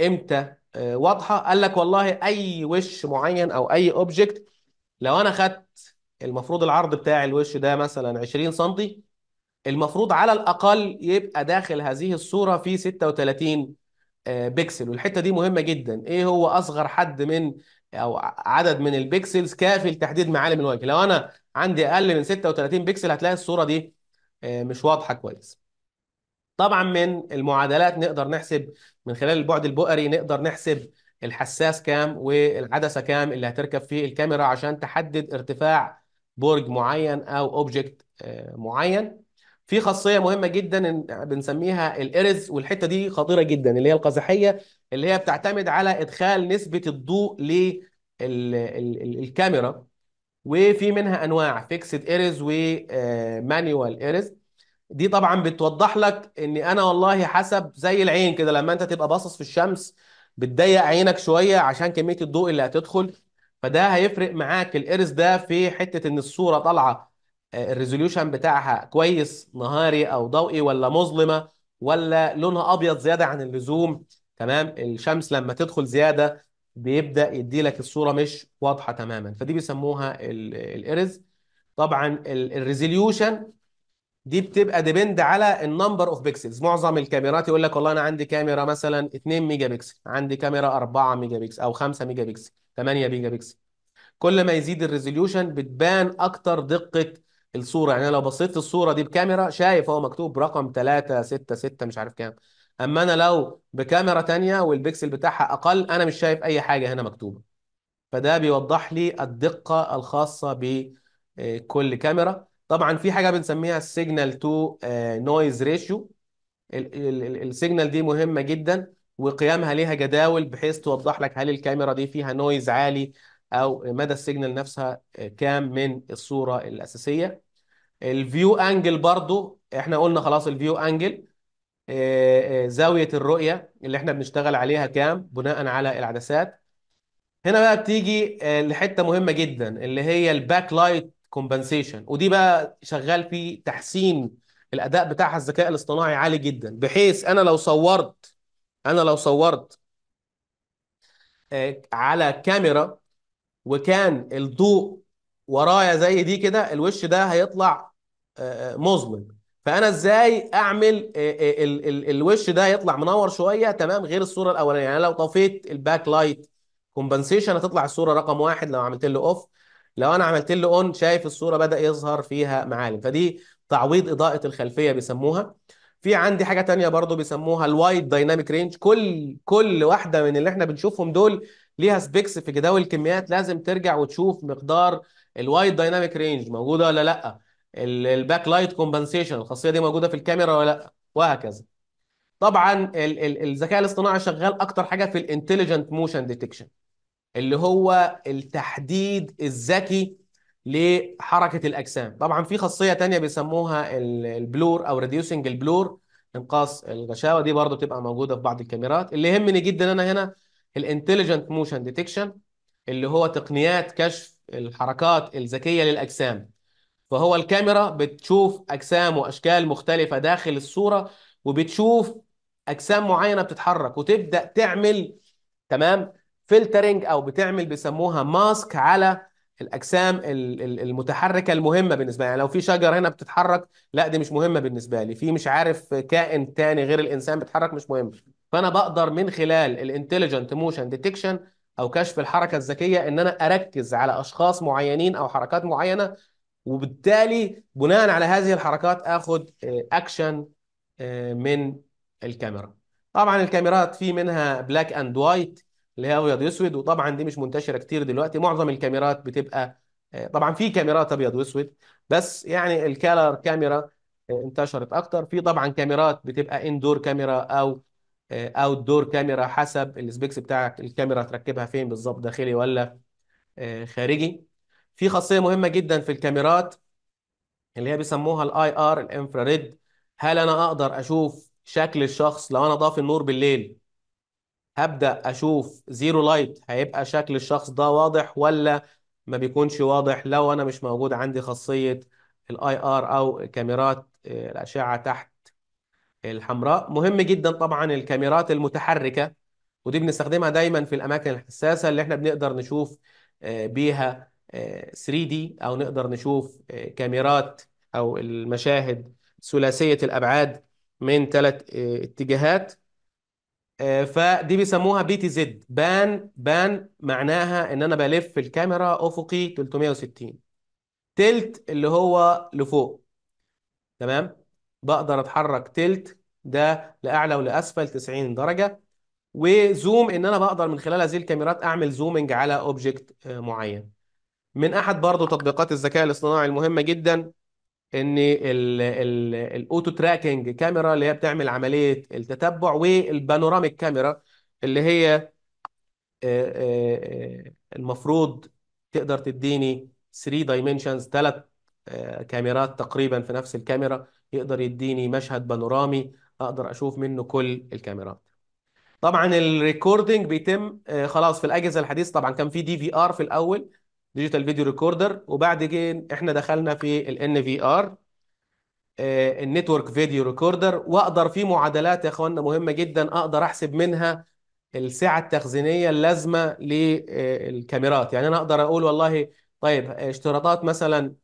امتى واضحه قال لك والله اي وش معين او اي اوبجكت لو انا خدت المفروض العرض بتاع الوش ده مثلا 20 سم المفروض على الاقل يبقى داخل هذه الصوره في 36 آه، بيكسل والحته دي مهمه جدا ايه هو اصغر حد من او عدد من البيكسلز كافي لتحديد معالم الوجه لو انا عندي اقل من 36 بيكسل هتلاقي الصوره دي آه، مش واضحه كويس طبعا من المعادلات نقدر نحسب من خلال البعد البؤري نقدر نحسب الحساس كام والعدسه كام اللي هتركب فيه الكاميرا عشان تحدد ارتفاع برج معين او اوبجكت آه، معين في خاصيه مهمه جدا بنسميها الارز والحته دي خطيره جدا اللي هي القزحيه اللي هي بتعتمد على ادخال نسبه الضوء للكاميرا وفي منها انواع فيكسد ايرز ومانيوال ايرز دي طبعا بتوضح لك ان انا والله حسب زي العين كده لما انت تبقى باصص في الشمس بتضيق عينك شويه عشان كميه الضوء اللي هتدخل فده هيفرق معاك الايرز ده في حته ان الصوره طالعه آه، الريزوليوشن بتاعها كويس نهاري او ضوئي ولا مظلمه ولا لونها ابيض زياده عن اللزوم تمام الشمس لما تدخل زياده بيبدا يدي لك الصوره مش واضحه تماما فدي بيسموها الايرز طبعا الريزوليوشن دي بتبقى ديبند على النمبر اوف بيكسلز معظم الكاميرات يقول لك والله انا عندي كاميرا مثلا 2 ميجا بكسل عندي كاميرا 4 ميجا بكسل او 5 ميجا بكسل 8 ميجا بكسل كل ما يزيد الريزوليوشن بتبان اكتر دقه الصوره يعني انا لو بصيت الصوره دي بكاميرا شايف هو مكتوب رقم 3 6 6 مش عارف كام اما انا لو بكاميرا تانية والبكسل بتاعها اقل انا مش شايف اي حاجه هنا مكتوبه فده بيوضح لي الدقه الخاصه بكل آه، كاميرا طبعا في حاجه بنسميها السيجنال تو نويز ريشيو السيجنال دي مهمه جدا وقيامها ليها جداول بحيث توضح لك هل الكاميرا دي فيها نويز عالي او مدى السيجنال نفسها آه، كام من الصوره الاساسيه الفيو انجل برضو احنا قلنا خلاص الفيو انجل آه، آه، زاويه الرؤيه اللي احنا بنشتغل عليها كام بناء على العدسات هنا بقى بتيجي لحته مهمه جدا اللي هي الباك لايت كومبنسيشن ودي بقى شغال في تحسين الاداء بتاعها الذكاء الاصطناعي عالي جدا بحيث انا لو صورت انا لو صورت على كاميرا وكان الضوء ورايا زي دي كده الوش ده هيطلع آه، آه، مظلم فانا ازاي اعمل آه، الوش ده يطلع منور شويه تمام غير الصوره الاولانيه يعني لو طفيت الباك لايت كومبنسيشن هتطلع الصوره رقم واحد لو عملت له اوف لو انا عملت له اون شايف الصوره بدا يظهر فيها معالم فدي تعويض اضاءه الخلفيه بيسموها في عندي حاجه تانية برضو بيسموها الوايد دايناميك رينج كل كل واحده من اللي احنا بنشوفهم دول ليها سبيكس في جداول الكميات لازم ترجع وتشوف مقدار الوايد دايناميك رينج موجوده ولا لا الباك لايت كومبنسيشن الخاصيه دي موجوده في الكاميرا ولا لا وهكذا طبعا الذكاء الاصطناعي شغال اكتر حاجه في الانتليجنت موشن ديتكشن اللي هو التحديد الذكي لحركه الاجسام طبعا في خاصيه تانية بيسموها البلور او ريديوسنج البلور انقاص الغشاوه دي برضو بتبقى موجوده في بعض الكاميرات اللي يهمني جدا انا هنا الانتليجنت موشن ديتكشن اللي هو تقنيات كشف الحركات الذكيه للاجسام فهو الكاميرا بتشوف اجسام واشكال مختلفه داخل الصوره وبتشوف اجسام معينه بتتحرك وتبدا تعمل تمام فلترنج او بتعمل بيسموها ماسك على الاجسام المتحركه المهمه بالنسبه لي يعني لو في شجر هنا بتتحرك لا دي مش مهمه بالنسبه لي في مش عارف كائن تاني غير الانسان بيتحرك مش مهم فانا بقدر من خلال الانتليجنت موشن ديتكشن او كشف الحركه الذكيه ان انا اركز على اشخاص معينين او حركات معينه وبالتالي بناء على هذه الحركات اخد اكشن آه، آه، من الكاميرا طبعا الكاميرات في منها بلاك اند وايت اللي هي ابيض واسود وطبعا دي مش منتشره كتير دلوقتي معظم الكاميرات بتبقى آه، طبعا في كاميرات ابيض واسود بس يعني الكالر كاميرا انتشرت اكتر في طبعا كاميرات بتبقى اندور كاميرا او اوت دور كاميرا حسب السبيكس بتاعك الكاميرا هتركبها فين بالظبط داخلي ولا آه، خارجي في خاصيه مهمه جدا في الكاميرات اللي هي بيسموها الاي ار الانفراريد هل انا اقدر اشوف شكل الشخص لو انا ضافي النور بالليل هبدا اشوف زيرو لايت هيبقى شكل الشخص ده واضح ولا ما بيكونش واضح لو انا مش موجود عندي خاصيه الاي ار او كاميرات آه، الاشعه تحت الحمراء مهم جدا طبعا الكاميرات المتحركة ودي بنستخدمها دايما في الأماكن الحساسة اللي احنا بنقدر نشوف آه، بيها 3 آه، دي أو نقدر نشوف آه، كاميرات أو المشاهد ثلاثية الأبعاد من ثلاث اتجاهات فدي بيسموها بي تي زد بان بان معناها ان انا بلف الكاميرا افقي 360 تلت اللي هو لفوق تمام بقدر اتحرك تلت ده لاعلى ولاسفل 90 درجه وزوم ان انا بقدر من خلال هذه الكاميرات اعمل زومنج على اوبجكت آه، معين من احد برضو تطبيقات الذكاء الاصطناعي المهمه جدا ان الاوتو تراكنج كاميرا اللي هي بتعمل عمليه التتبع والبانوراميك كاميرا اللي هي آه، آه، المفروض تقدر تديني 3 دايمنشنز ثلاث كاميرات تقريبا في نفس الكاميرا يقدر يديني مشهد بانورامي اقدر اشوف منه كل الكاميرات طبعا الريكوردنج بيتم آه، خلاص في الاجهزه الحديثه طبعا كان في دي في ار في الاول ديجيتال فيديو ريكوردر وبعد كده احنا دخلنا في الان في ار آه، النتورك فيديو ريكوردر واقدر في معادلات يا اخوانا مهمه جدا اقدر احسب منها السعه التخزينيه اللازمه للكاميرات يعني انا اقدر اقول والله طيب اشتراطات مثلا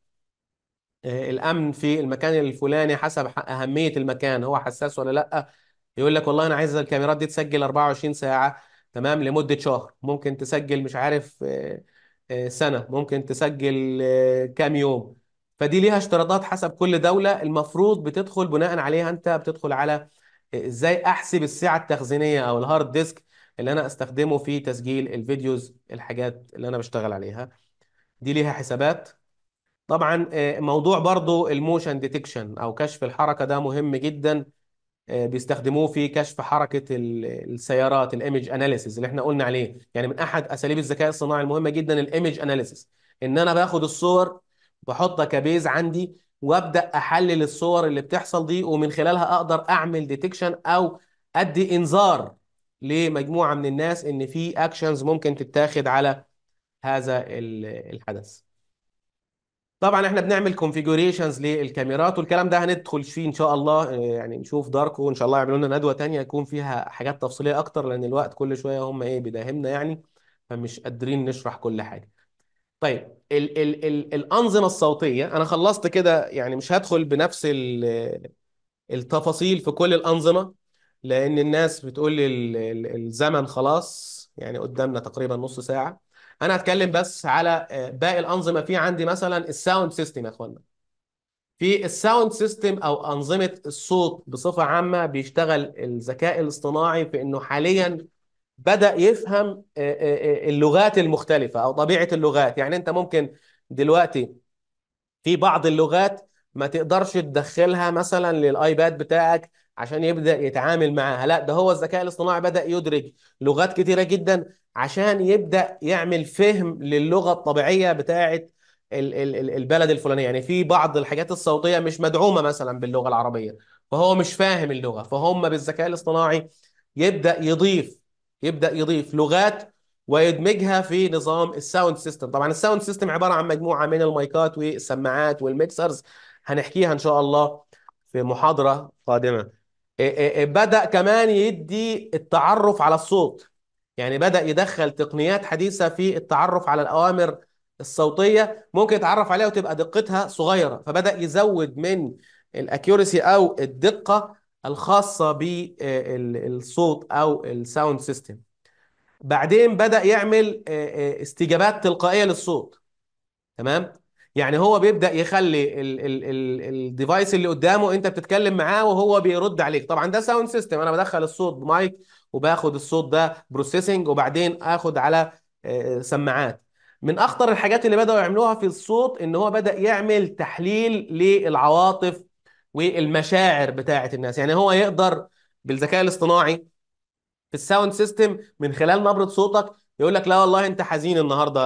آه، الامن في المكان الفلاني حسب اهميه المكان هو حساس ولا لا يقول لك والله انا عايز الكاميرات دي تسجل 24 ساعه تمام لمده شهر ممكن تسجل مش عارف آه، آه، سنه ممكن تسجل كام يوم فدي ليها اشتراطات حسب كل دوله المفروض بتدخل بناء عليها انت بتدخل على ازاي احسب السعه التخزينيه او الهارد ديسك اللي انا استخدمه في تسجيل الفيديوز الحاجات اللي انا بشتغل عليها دي ليها حسابات طبعا آه، موضوع برضو الموشن ديتكشن او كشف الحركه ده مهم جدا آه، بيستخدموه في كشف حركه السيارات الايمج اناليسيز اللي احنا قلنا عليه يعني من احد اساليب الذكاء الصناعي المهمه جدا الايمج اناليسيز ان انا باخد الصور بحطها كبيز عندي وابدا احلل الصور اللي بتحصل دي ومن خلالها اقدر اعمل ديتكشن او ادي انذار لمجموعه من الناس ان في اكشنز ممكن تتاخد على هذا الحدث طبعا احنا بنعمل كونفيجوريشنز للكاميرات والكلام ده هندخل فيه ان شاء الله آه، يعني نشوف داركو وان شاء الله يعملوا لنا ندوه ثانيه يكون فيها حاجات تفصيليه اكتر لان الوقت كل شويه هم ايه بيداهمنا يعني فمش قادرين نشرح كل حاجه. طيب ال ال ال الانظمه الصوتيه انا خلصت كده يعني مش هدخل بنفس التفاصيل في كل الانظمه لان الناس بتقول لي الزمن خلاص يعني قدامنا تقريبا نص ساعه انا هتكلم بس على آه، باقي الانظمه في عندي مثلا الساوند سيستم يا اخوانا في الساوند سيستم او انظمه الصوت بصفه عامه بيشتغل الذكاء الاصطناعي في انه حاليا بدا يفهم آه، آه، اللغات المختلفه او طبيعه اللغات يعني انت ممكن دلوقتي في بعض اللغات ما تقدرش تدخلها مثلا للايباد بتاعك عشان يبدا يتعامل معاها لا ده هو الذكاء الاصطناعي بدا يدرك لغات كتيره جدا عشان يبدا يعمل فهم للغه الطبيعيه بتاعه البلد الفلانيه يعني في بعض الحاجات الصوتيه مش مدعومه مثلا باللغه العربيه فهو مش فاهم اللغه فهم بالذكاء الاصطناعي يبدا يضيف يبدا يضيف لغات ويدمجها في نظام الساوند سيستم طبعا الساوند سيستم عباره عن مجموعه من المايكات والسماعات والميكسرز هنحكيها ان شاء الله في محاضره قادمه بدا كمان يدي التعرف على الصوت يعني بدأ يدخل تقنيات حديثة في التعرف على الأوامر الصوتية ممكن يتعرف عليها وتبقى دقتها صغيرة فبدأ يزود من الأكيورسي أو الدقة الخاصة بالصوت آه، أو الساوند سيستم بعدين بدأ يعمل آه، آه، استجابات تلقائية للصوت تمام يعني هو بيبدأ يخلي الديفايس اللي قدامه انت بتتكلم معاه وهو بيرد عليك طبعا ده ساوند سيستم انا بدخل الصوت بمايك وباخد الصوت ده بروسيسنج وبعدين اخد على آه، سماعات من اخطر الحاجات اللي بداوا يعملوها في الصوت ان هو بدا يعمل تحليل للعواطف والمشاعر بتاعه الناس يعني هو يقدر بالذكاء الاصطناعي في الساوند سيستم من خلال نبره صوتك يقول لك لا والله انت حزين النهارده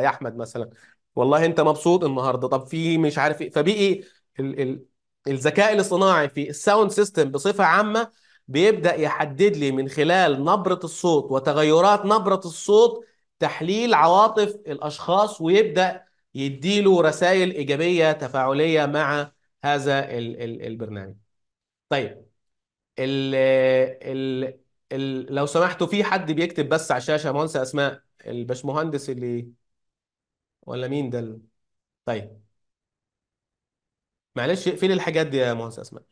يا احمد مثلا والله انت مبسوط النهارده طب في مش عارف ايه فبقي الذكاء الاصطناعي في الساوند سيستم بصفه عامه بيبدأ يحدد لي من خلال نبرة الصوت وتغيرات نبرة الصوت تحليل عواطف الأشخاص ويبدأ يديله رسائل إيجابية تفاعلية مع هذا البرنامج طيب الـ الـ الـ لو سمحتوا في حد بيكتب بس على الشاشة مهندسة أسماء الباشمهندس اللي ولا مين ده طيب معلش اقفل الحاجات دي يا مهندس أسماء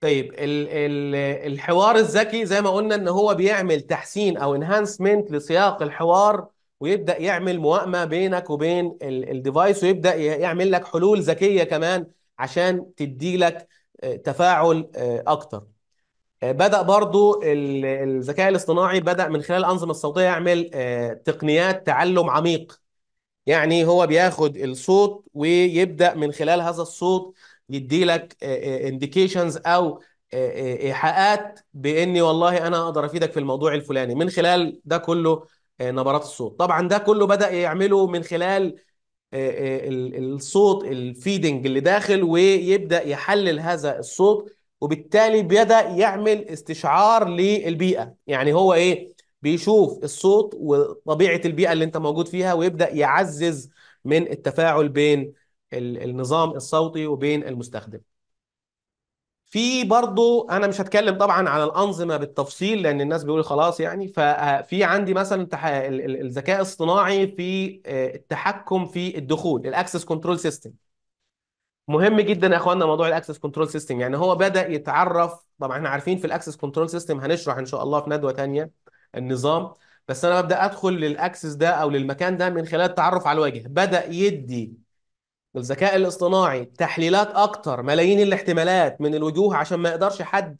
طيب الـ الـ الحوار الذكي زي ما قلنا ان هو بيعمل تحسين او انهانسمنت لسياق الحوار ويبدا يعمل موائمه بينك وبين الديفايس ويبدا يعمل لك حلول ذكيه كمان عشان تدي لك آه، تفاعل آه، اكتر آه، بدا برضو الذكاء الاصطناعي بدا من خلال الانظمه الصوتيه يعمل تقنيات تعلم عميق يعني هو بياخد الصوت ويبدا من خلال هذا الصوت يديلك انديكيشنز آه، آه، او آه، ايحاءات باني والله انا اقدر افيدك في الموضوع الفلاني من خلال ده كله نبرات الصوت طبعا ده كله بدا يعمله من خلال الصوت الفيدنج اللي داخل ويبدا يحلل هذا الصوت وبالتالي بدا يعمل استشعار للبيئه يعني هو ايه بيشوف الصوت وطبيعه البيئه اللي انت موجود فيها ويبدا يعزز من التفاعل بين النظام الصوتي وبين المستخدم في برضو انا مش هتكلم طبعا على الانظمه بالتفصيل لان الناس بيقول خلاص يعني ففي عندي مثلا الذكاء الاصطناعي في آه، التحكم في الدخول الاكسس كنترول سيستم مهم جدا يا اخوانا موضوع الاكسس كنترول سيستم يعني هو بدا يتعرف طبعا احنا عارفين في الاكسس كنترول سيستم هنشرح ان شاء الله في ندوه ثانيه النظام بس انا ببدا ادخل للاكسس ده او للمكان ده من خلال التعرف على الواجهه بدا يدي الذكاء الاصطناعي تحليلات اكتر ملايين الاحتمالات من الوجوه عشان ما يقدرش حد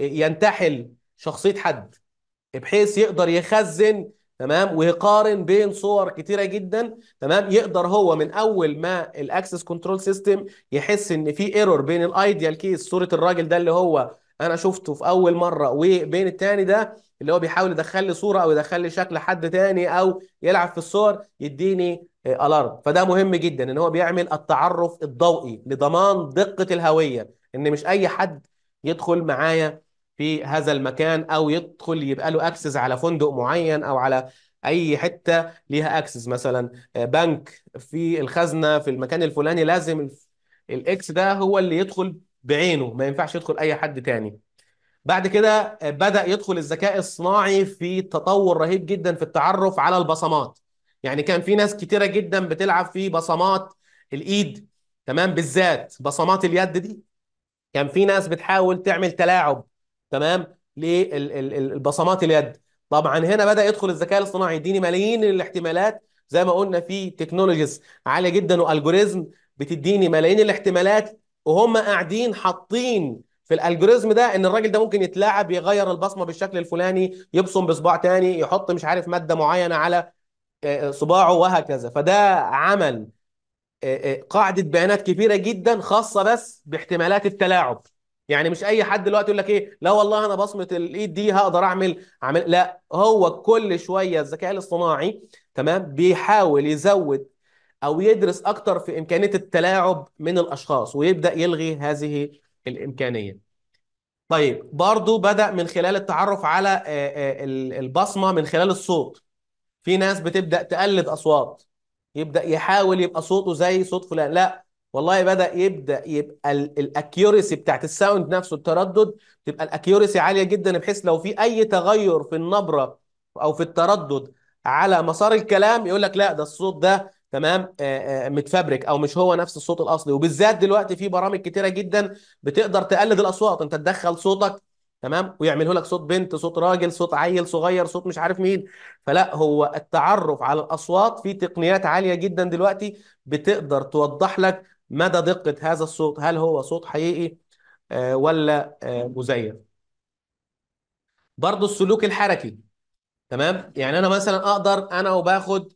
ينتحل شخصيه حد بحيث يقدر يخزن تمام ويقارن بين صور كتيره جدا تمام يقدر هو من اول ما الاكسس كنترول سيستم يحس ان في ايرور بين الايديال كيس صوره الراجل ده اللي هو انا شفته في اول مره وبين التاني ده اللي هو بيحاول يدخل لي صوره او يدخل لي شكل حد تاني او يلعب في الصور يديني الارم آه، فده مهم جدا ان هو بيعمل التعرف الضوئي لضمان دقه الهويه ان مش اي حد يدخل معايا في هذا المكان او يدخل يبقى له اكسس على فندق معين او على اي حته ليها اكسس مثلا آه، بنك في الخزنه في المكان الفلاني لازم الاكس ده هو اللي يدخل بعينه ما ينفعش يدخل اي حد تاني بعد كده بدأ يدخل الذكاء الصناعي في تطور رهيب جدا في التعرف على البصمات يعني كان في ناس كتيرة جدا بتلعب في بصمات الإيد تمام بالذات بصمات اليد دي كان في ناس بتحاول تعمل تلاعب تمام للبصمات اليد طبعا هنا بدأ يدخل الذكاء الاصطناعي يديني ملايين الاحتمالات زي ما قلنا في تكنولوجيز عالية جدا والجوريزم بتديني ملايين الاحتمالات وهم قاعدين حاطين في الالجوريزم ده ان الراجل ده ممكن يتلاعب يغير البصمه بالشكل الفلاني يبصم بصباع تاني يحط مش عارف ماده معينه على آه، آه، صباعه وهكذا فده عمل آه، قاعده بيانات كبيره جدا خاصه بس باحتمالات التلاعب يعني مش اي حد دلوقتي يقول لك ايه لا والله انا بصمه الايد دي هقدر اعمل عمل لا هو كل شويه الذكاء الاصطناعي تمام بيحاول يزود او يدرس اكتر في امكانيه التلاعب من الاشخاص ويبدا يلغي هذه الإمكانية طيب برضو بدأ من خلال التعرف على آه، آه، البصمة من خلال الصوت في ناس بتبدأ تقلد أصوات يبدأ يحاول يبقى صوته زي صوت فلان لا والله بدأ يبدأ يبقى الأكيوريسي بتاعت الساوند نفسه التردد تبقى الأكيوريسي عالية جدا بحيث لو في أي تغير في النبرة أو في التردد على مسار الكلام يقول لك لا ده الصوت ده تمام آه، آه، متفبرك او مش هو نفس الصوت الاصلي وبالذات دلوقتي في برامج كتيره جدا بتقدر تقلد الاصوات انت تدخل صوتك تمام ويعمله لك صوت بنت صوت راجل صوت عيل صغير صوت مش عارف مين فلا هو التعرف على الاصوات في تقنيات عاليه جدا دلوقتي بتقدر توضح لك مدى دقه هذا الصوت هل هو صوت حقيقي آه، ولا مزيف برضه السلوك الحركي تمام يعني انا مثلا اقدر انا وباخد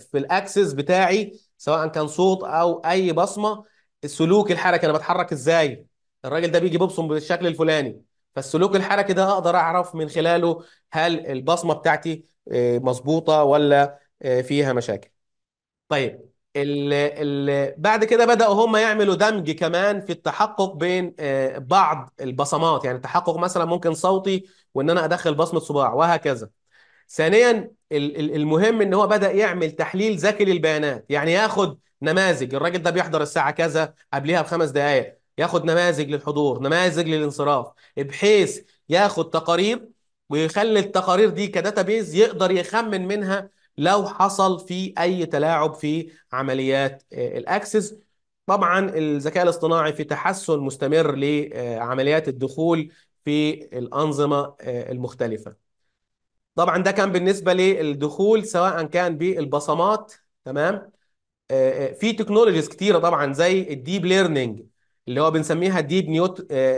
في الاكسس بتاعي سواء كان صوت او اي بصمه السلوك الحركي انا بتحرك ازاي الراجل ده بيجي بيبصم بالشكل الفلاني فالسلوك الحركي ده اقدر اعرف من خلاله هل البصمه بتاعتي مظبوطه ولا فيها مشاكل طيب ال ال بعد كده بداوا هم يعملوا دمج كمان في التحقق بين بعض البصمات يعني التحقق مثلا ممكن صوتي وان انا ادخل بصمه صباع وهكذا ثانيا المهم ان هو بدا يعمل تحليل ذكي للبيانات يعني ياخد نماذج الراجل ده بيحضر الساعه كذا قبلها بخمس دقائق ياخد نماذج للحضور نماذج للانصراف بحيث ياخد تقارير ويخلي التقارير دي كداتابيز يقدر يخمن منها لو حصل في اي تلاعب في عمليات آه، الاكسس طبعا الذكاء الاصطناعي في تحسن مستمر لعمليات الدخول في الانظمه آه، المختلفه طبعا ده كان بالنسبه للدخول سواء كان بالبصمات تمام آه، آه، في تكنولوجيز كتيره طبعا زي الديب ليرنينج اللي هو بنسميها ديب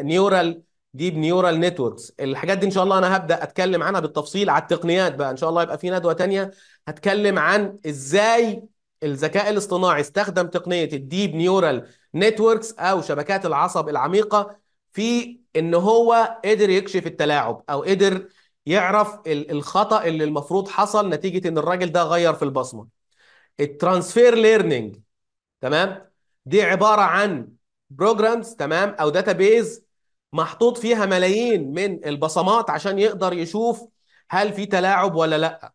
نيورال ديب نيورال نتوركس الحاجات دي ان شاء الله انا هبدا اتكلم عنها بالتفصيل على التقنيات بقى ان شاء الله يبقى في ندوه تانية هتكلم عن ازاي الذكاء الاصطناعي استخدم تقنيه الديب نيورال نتوركس او شبكات العصب العميقه في ان هو قدر يكشف التلاعب او قدر يعرف الخطا اللي المفروض حصل نتيجه ان الراجل ده غير في البصمه الترانسفير ليرنينج تمام دي عباره عن بروجرامز تمام او داتابيز محطوط فيها ملايين من البصمات عشان يقدر يشوف هل في تلاعب ولا لا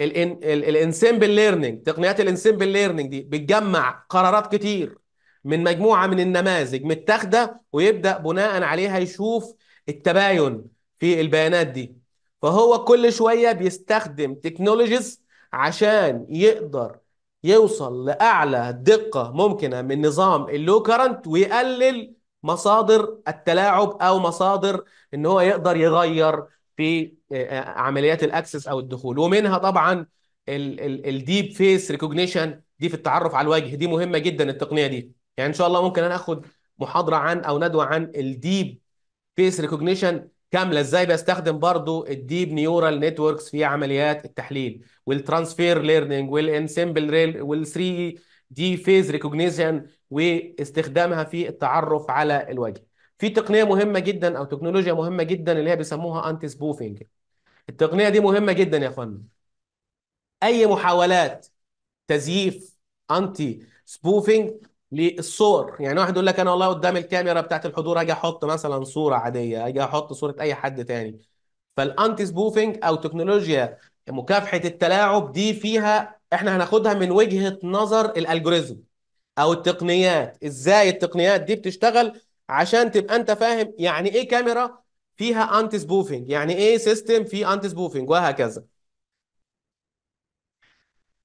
الانسمبل ليرنينج تقنيات الانسمبل ليرنينج دي بتجمع قرارات كتير من مجموعه من النماذج متاخده ويبدا بناء عليها يشوف التباين في البيانات دي فهو كل شوية بيستخدم تكنولوجيز عشان يقدر يوصل لأعلى دقة ممكنة من نظام اللو كرنت ويقلل مصادر التلاعب أو مصادر إن هو يقدر يغير في آه، آه، عمليات الأكسس أو الدخول ومنها طبعا الديب فيس ريكوجنيشن دي في التعرف على الوجه دي مهمة جدا التقنية دي يعني إن شاء الله ممكن أنا أخد محاضرة عن أو ندوة عن الديب فيس ريكوجنيشن كامله ازاي بستخدم برضو الديب نيورال نتوركس في عمليات التحليل والترانسفير ليرنينج والانسمبل وال3 دي فيز ريكوجنيشن واستخدامها في التعرف على الوجه في تقنيه مهمه جدا او تكنولوجيا مهمه جدا اللي هي بيسموها انتي سبوفينج التقنيه دي مهمه جدا يا اخوانا اي محاولات تزييف انتي سبوفينج للصور يعني واحد يقول لك انا والله قدام الكاميرا بتاعت الحضور اجي احط مثلا صوره عاديه اجي احط صوره اي حد تاني فالانتي سبوفنج او تكنولوجيا مكافحه التلاعب دي فيها احنا هناخدها من وجهه نظر الالجوريزم او التقنيات ازاي التقنيات دي بتشتغل عشان تبقى انت فاهم يعني ايه كاميرا فيها انتي سبوفنج يعني ايه سيستم فيه انتي سبوفنج وهكذا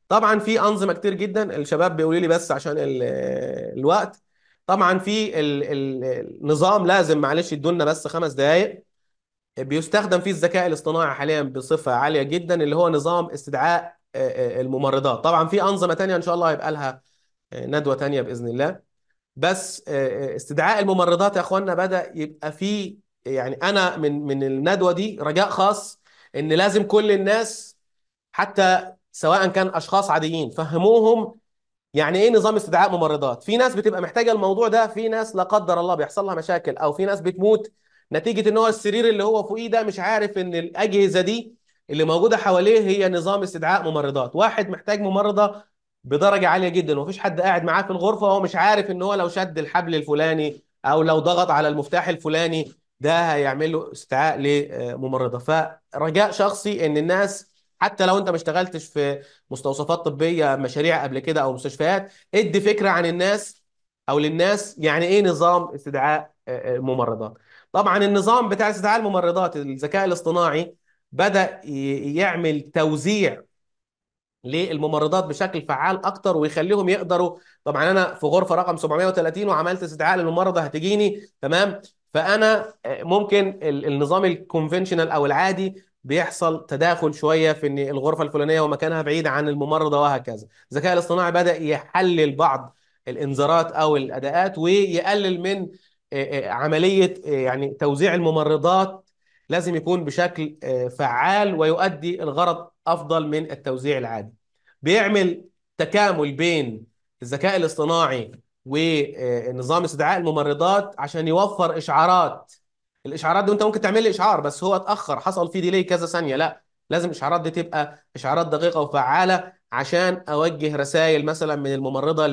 طبعا في انظمه كتير جدا الشباب بيقولوا لي بس عشان الوقت طبعا في النظام لازم معلش يدونا بس خمس دقائق بيستخدم فيه الذكاء الاصطناعي حاليا بصفه عاليه جدا اللي هو نظام استدعاء آه، آه، الممرضات طبعا في انظمه تانية ان شاء الله هيبقى لها آه، ندوه تانية باذن الله بس استدعاء الممرضات يا اخوانا بدا يبقى فيه يعني انا من من الندوه دي رجاء خاص ان لازم كل الناس حتى سواء كان اشخاص عاديين فهموهم يعني ايه نظام استدعاء ممرضات في ناس بتبقى محتاجه الموضوع ده في ناس لا قدر الله بيحصل لها مشاكل او في ناس بتموت نتيجه ان هو السرير اللي هو فوقيه ده مش عارف ان الاجهزه دي اللي موجوده حواليه هي نظام استدعاء ممرضات واحد محتاج ممرضه بدرجه عاليه جدا ومفيش حد قاعد معاه في الغرفه وهو مش عارف ان هو لو شد الحبل الفلاني او لو ضغط على المفتاح الفلاني ده هيعمل له استدعاء لممرضه فرجاء شخصي ان الناس حتى لو انت ما اشتغلتش في مستوصفات طبيه مشاريع قبل كده او مستشفيات ادي فكره عن الناس او للناس يعني ايه نظام استدعاء الممرضات آه، آه، طبعا النظام بتاع استدعاء الممرضات الذكاء الاصطناعي بدا يعمل توزيع للممرضات بشكل فعال اكتر ويخليهم يقدروا طبعا انا في غرفه رقم 730 وعملت استدعاء للممرضه هتجيني تمام فانا آه، ممكن النظام الكونفنشنال او العادي بيحصل تداخل شويه في ان الغرفه الفلانيه ومكانها بعيد عن الممرضه وهكذا الذكاء الاصطناعي بدا يحلل بعض الانذارات او الاداءات ويقلل من آه، آه، عمليه آه، يعني توزيع الممرضات لازم يكون بشكل فعال ويؤدي الغرض افضل من التوزيع العادي بيعمل تكامل بين الذكاء الاصطناعي ونظام استدعاء الممرضات عشان يوفر اشعارات الاشعارات دي انت ممكن تعمل لي اشعار بس هو اتاخر حصل فيه ديلي كذا ثانيه لا لازم الاشعارات دي تبقى اشعارات دقيقه وفعاله عشان اوجه رسائل مثلا من الممرضه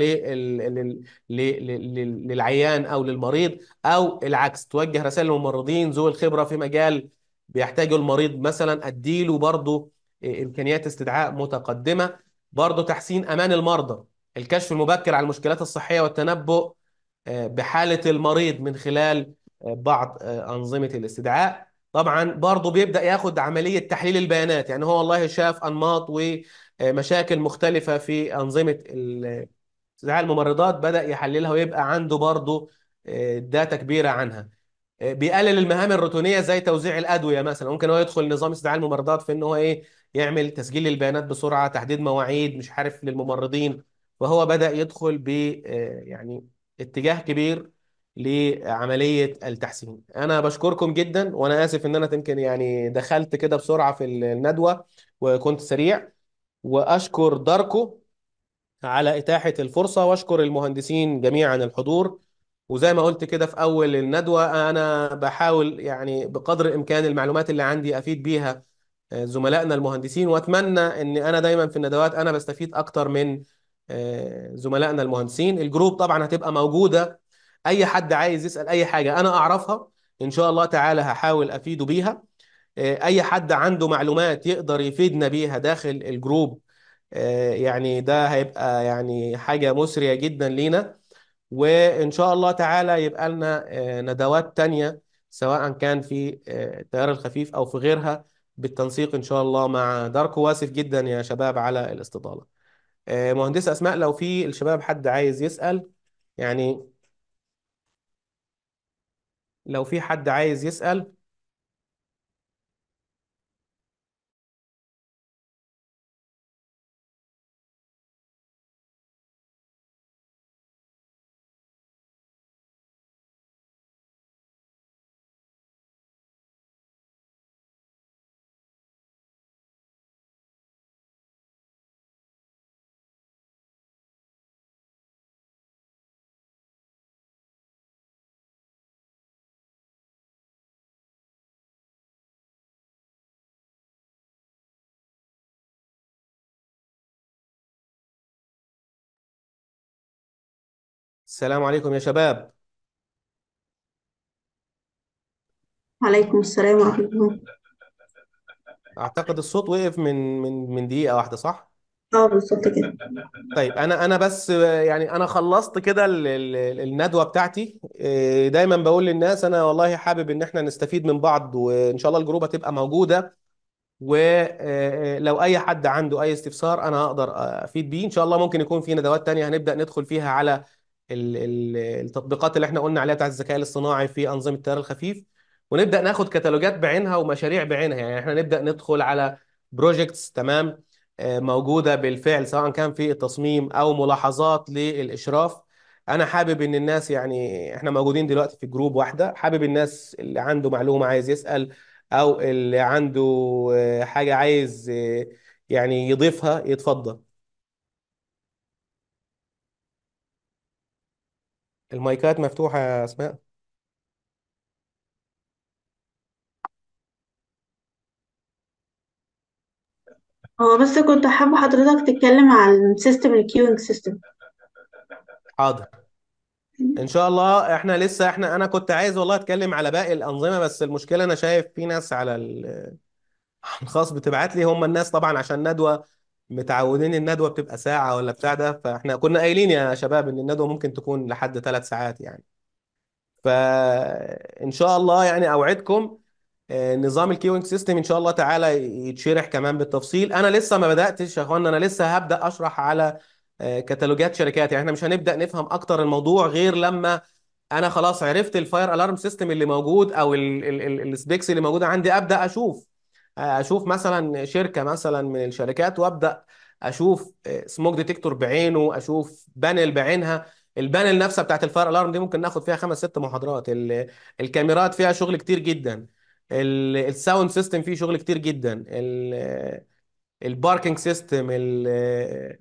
للعيان او للمريض او العكس توجه رسائل للممرضين ذو الخبره في مجال بيحتاجه المريض مثلا اديله برضه امكانيات استدعاء متقدمه برضه تحسين امان المرضى الكشف المبكر على المشكلات الصحيه والتنبؤ آه، بحاله المريض من خلال آه، بعض آه، أنظمة الاستدعاء طبعا برضه بيبدأ ياخد عملية تحليل البيانات يعني هو والله شاف أنماط ومشاكل آه، مختلفة في أنظمة استدعاء الممرضات بدأ يحللها ويبقى عنده برضه داتا كبيرة عنها بيقلل المهام الروتينيه زي توزيع الادويه مثلا ممكن هو يدخل نظام استدعاء الممرضات في ان هو ايه يعمل تسجيل البيانات بسرعه تحديد مواعيد مش عارف للممرضين وهو بدا يدخل ب يعني اتجاه كبير لعملية التحسين أنا بشكركم جدا وأنا آسف إن أنا يمكن يعني دخلت كده بسرعة في الندوة وكنت سريع وأشكر داركو على إتاحة الفرصة وأشكر المهندسين جميعا الحضور وزي ما قلت كده في أول الندوة أنا بحاول يعني بقدر الإمكان المعلومات اللي عندي أفيد بيها آه، زملائنا المهندسين وأتمنى إن أنا دايما في الندوات أنا بستفيد أكتر من آه، زملائنا المهندسين الجروب طبعا هتبقى موجودة اي حد عايز يسال اي حاجه انا اعرفها ان شاء الله تعالى هحاول افيده بيها آه، اي حد عنده معلومات يقدر يفيدنا بيها داخل الجروب آه، يعني ده هيبقى يعني حاجه مسريه جدا لينا وان شاء الله تعالى يبقى لنا آه، ندوات تانية سواء كان في التيار الخفيف او في غيرها بالتنسيق ان شاء الله مع داركو واسف جدا يا شباب على الاستطاله مهندسه اسماء لو في الشباب حد عايز يسال يعني لو في حد عايز يسأل السلام عليكم يا شباب عليكم السلام ورحمة الله اعتقد الصوت وقف من من من دقيقة واحدة صح؟ اه بالظبط كده طيب انا انا بس يعني انا خلصت كده الندوة بتاعتي آه، دايما بقول للناس انا والله حابب ان احنا نستفيد من بعض وان شاء الله الجروب هتبقى موجودة ولو آه، آه، اي حد عنده اي استفسار انا اقدر افيد بيه ان شاء الله ممكن يكون في ندوات تانية هنبدأ ندخل فيها على التطبيقات اللي احنا قلنا عليها بتاعت الذكاء الاصطناعي في انظمه التيار الخفيف ونبدا ناخد كتالوجات بعينها ومشاريع بعينها يعني احنا نبدا ندخل على بروجكتس تمام آه، موجوده بالفعل سواء كان في التصميم او ملاحظات للاشراف انا حابب ان الناس يعني احنا موجودين دلوقتي في جروب واحده حابب الناس اللي عنده معلومه عايز يسال او اللي عنده آه، حاجه عايز آه، يعني يضيفها يتفضل المايكات مفتوحة يا أسماء هو بس كنت حابة حضرتك تتكلم عن سيستم الكيوينج سيستم حاضر إن شاء الله إحنا لسه إحنا أنا كنت عايز والله أتكلم على باقي الأنظمة بس المشكلة أنا شايف في ناس على الخاص بتبعت لي هم الناس طبعا عشان ندوة متعودين الندوه بتبقى ساعه ولا بتاع ده فاحنا كنا قايلين يا شباب ان الندوه ممكن تكون لحد ثلاث ساعات يعني فان شاء الله يعني اوعدكم آه، نظام الكيوينج سيستم ان شاء الله تعالى يتشرح كمان بالتفصيل انا لسه ما بداتش يا اخوانا انا لسه هبدا اشرح على آه، كتالوجات شركات يعني احنا مش هنبدا نفهم اكتر الموضوع غير لما انا خلاص عرفت الفاير الارم سيستم اللي موجود او السبيكس اللي موجوده عندي ابدا اشوف اشوف مثلا شركه مثلا من الشركات وابدا اشوف سموك ديتكتور بعينه اشوف بانل بعينها البانل نفسها بتاعت الفاير الارم دي ممكن ناخد فيها خمس ست محاضرات الكاميرات فيها شغل كتير جدا الساوند سيستم فيه شغل كتير جدا الباركينج سيستم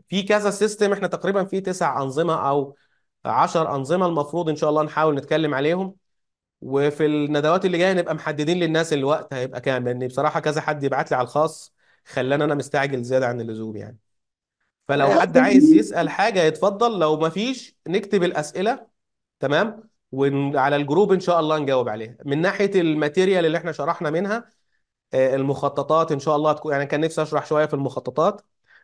في كذا سيستم احنا تقريبا في تسع انظمه او عشر انظمه المفروض ان شاء الله نحاول نتكلم عليهم وفي الندوات اللي جايه نبقى محددين للناس الوقت هيبقى كام لان بصراحه كذا حد يبعت لي على الخاص خلاني انا مستعجل زياده عن اللزوم يعني فلو حد عايز يسال حاجه يتفضل لو ما فيش نكتب الاسئله تمام وعلى الجروب ان شاء الله نجاوب عليها من ناحيه الماتيريال اللي احنا شرحنا منها آه، المخططات ان شاء الله هتكون يعني كان نفسي اشرح شويه في المخططات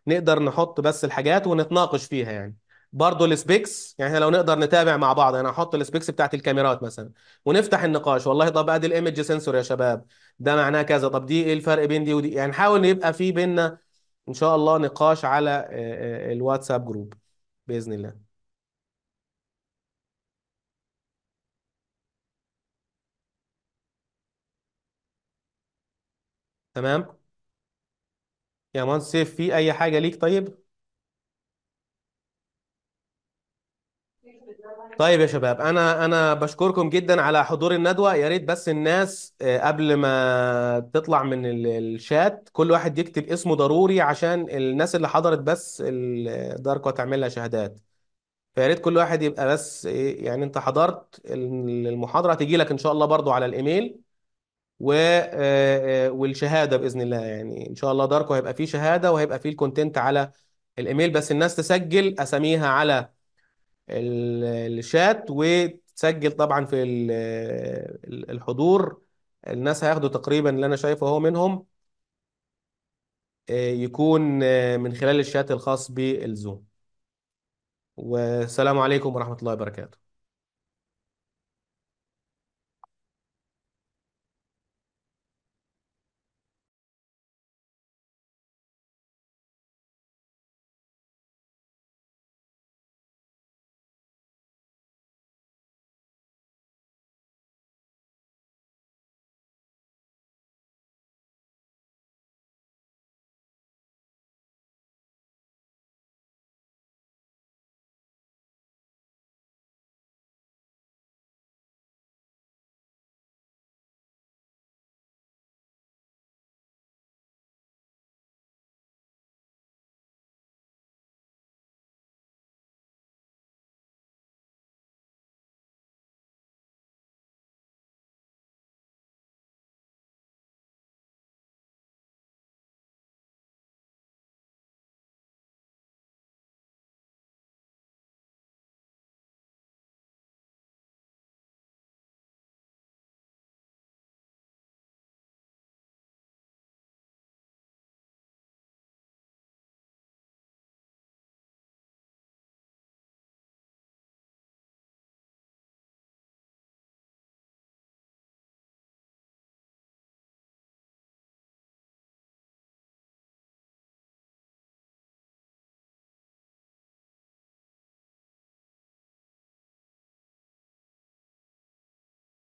نقدر نحط بس الحاجات ونتناقش فيها يعني برضه السبيكس يعني احنا لو نقدر نتابع مع بعض انا يعني هحط السبيكس بتاعت الكاميرات مثلا ونفتح النقاش والله طب ادي الايمج سنسور يا شباب ده معناه كذا طب دي ايه الفرق بين دي ودي يعني نحاول يبقى في بينا ان شاء الله نقاش على آه، آه، الواتساب جروب باذن الله تمام يا مان سيف في اي حاجه ليك طيب طيب يا شباب انا انا بشكركم جدا على حضور الندوه يا ريت بس الناس آه، قبل ما تطلع من الشات كل واحد يكتب اسمه ضروري عشان الناس اللي حضرت بس الداركو هتعمل لها شهادات فيا ريت كل واحد يبقى بس إيه، يعني انت حضرت المحاضره تيجي لك ان شاء الله برضو على الايميل و آه، آه، والشهاده باذن الله يعني ان شاء الله داركو هيبقى فيه شهاده وهيبقى فيه الكونتنت على الايميل بس الناس تسجل اساميها على الشات وتسجل طبعا في الحضور الناس هياخدوا تقريبا اللي انا شايفه اهو منهم آه، يكون آه، من خلال الشات الخاص بالزوم والسلام عليكم ورحمة الله وبركاته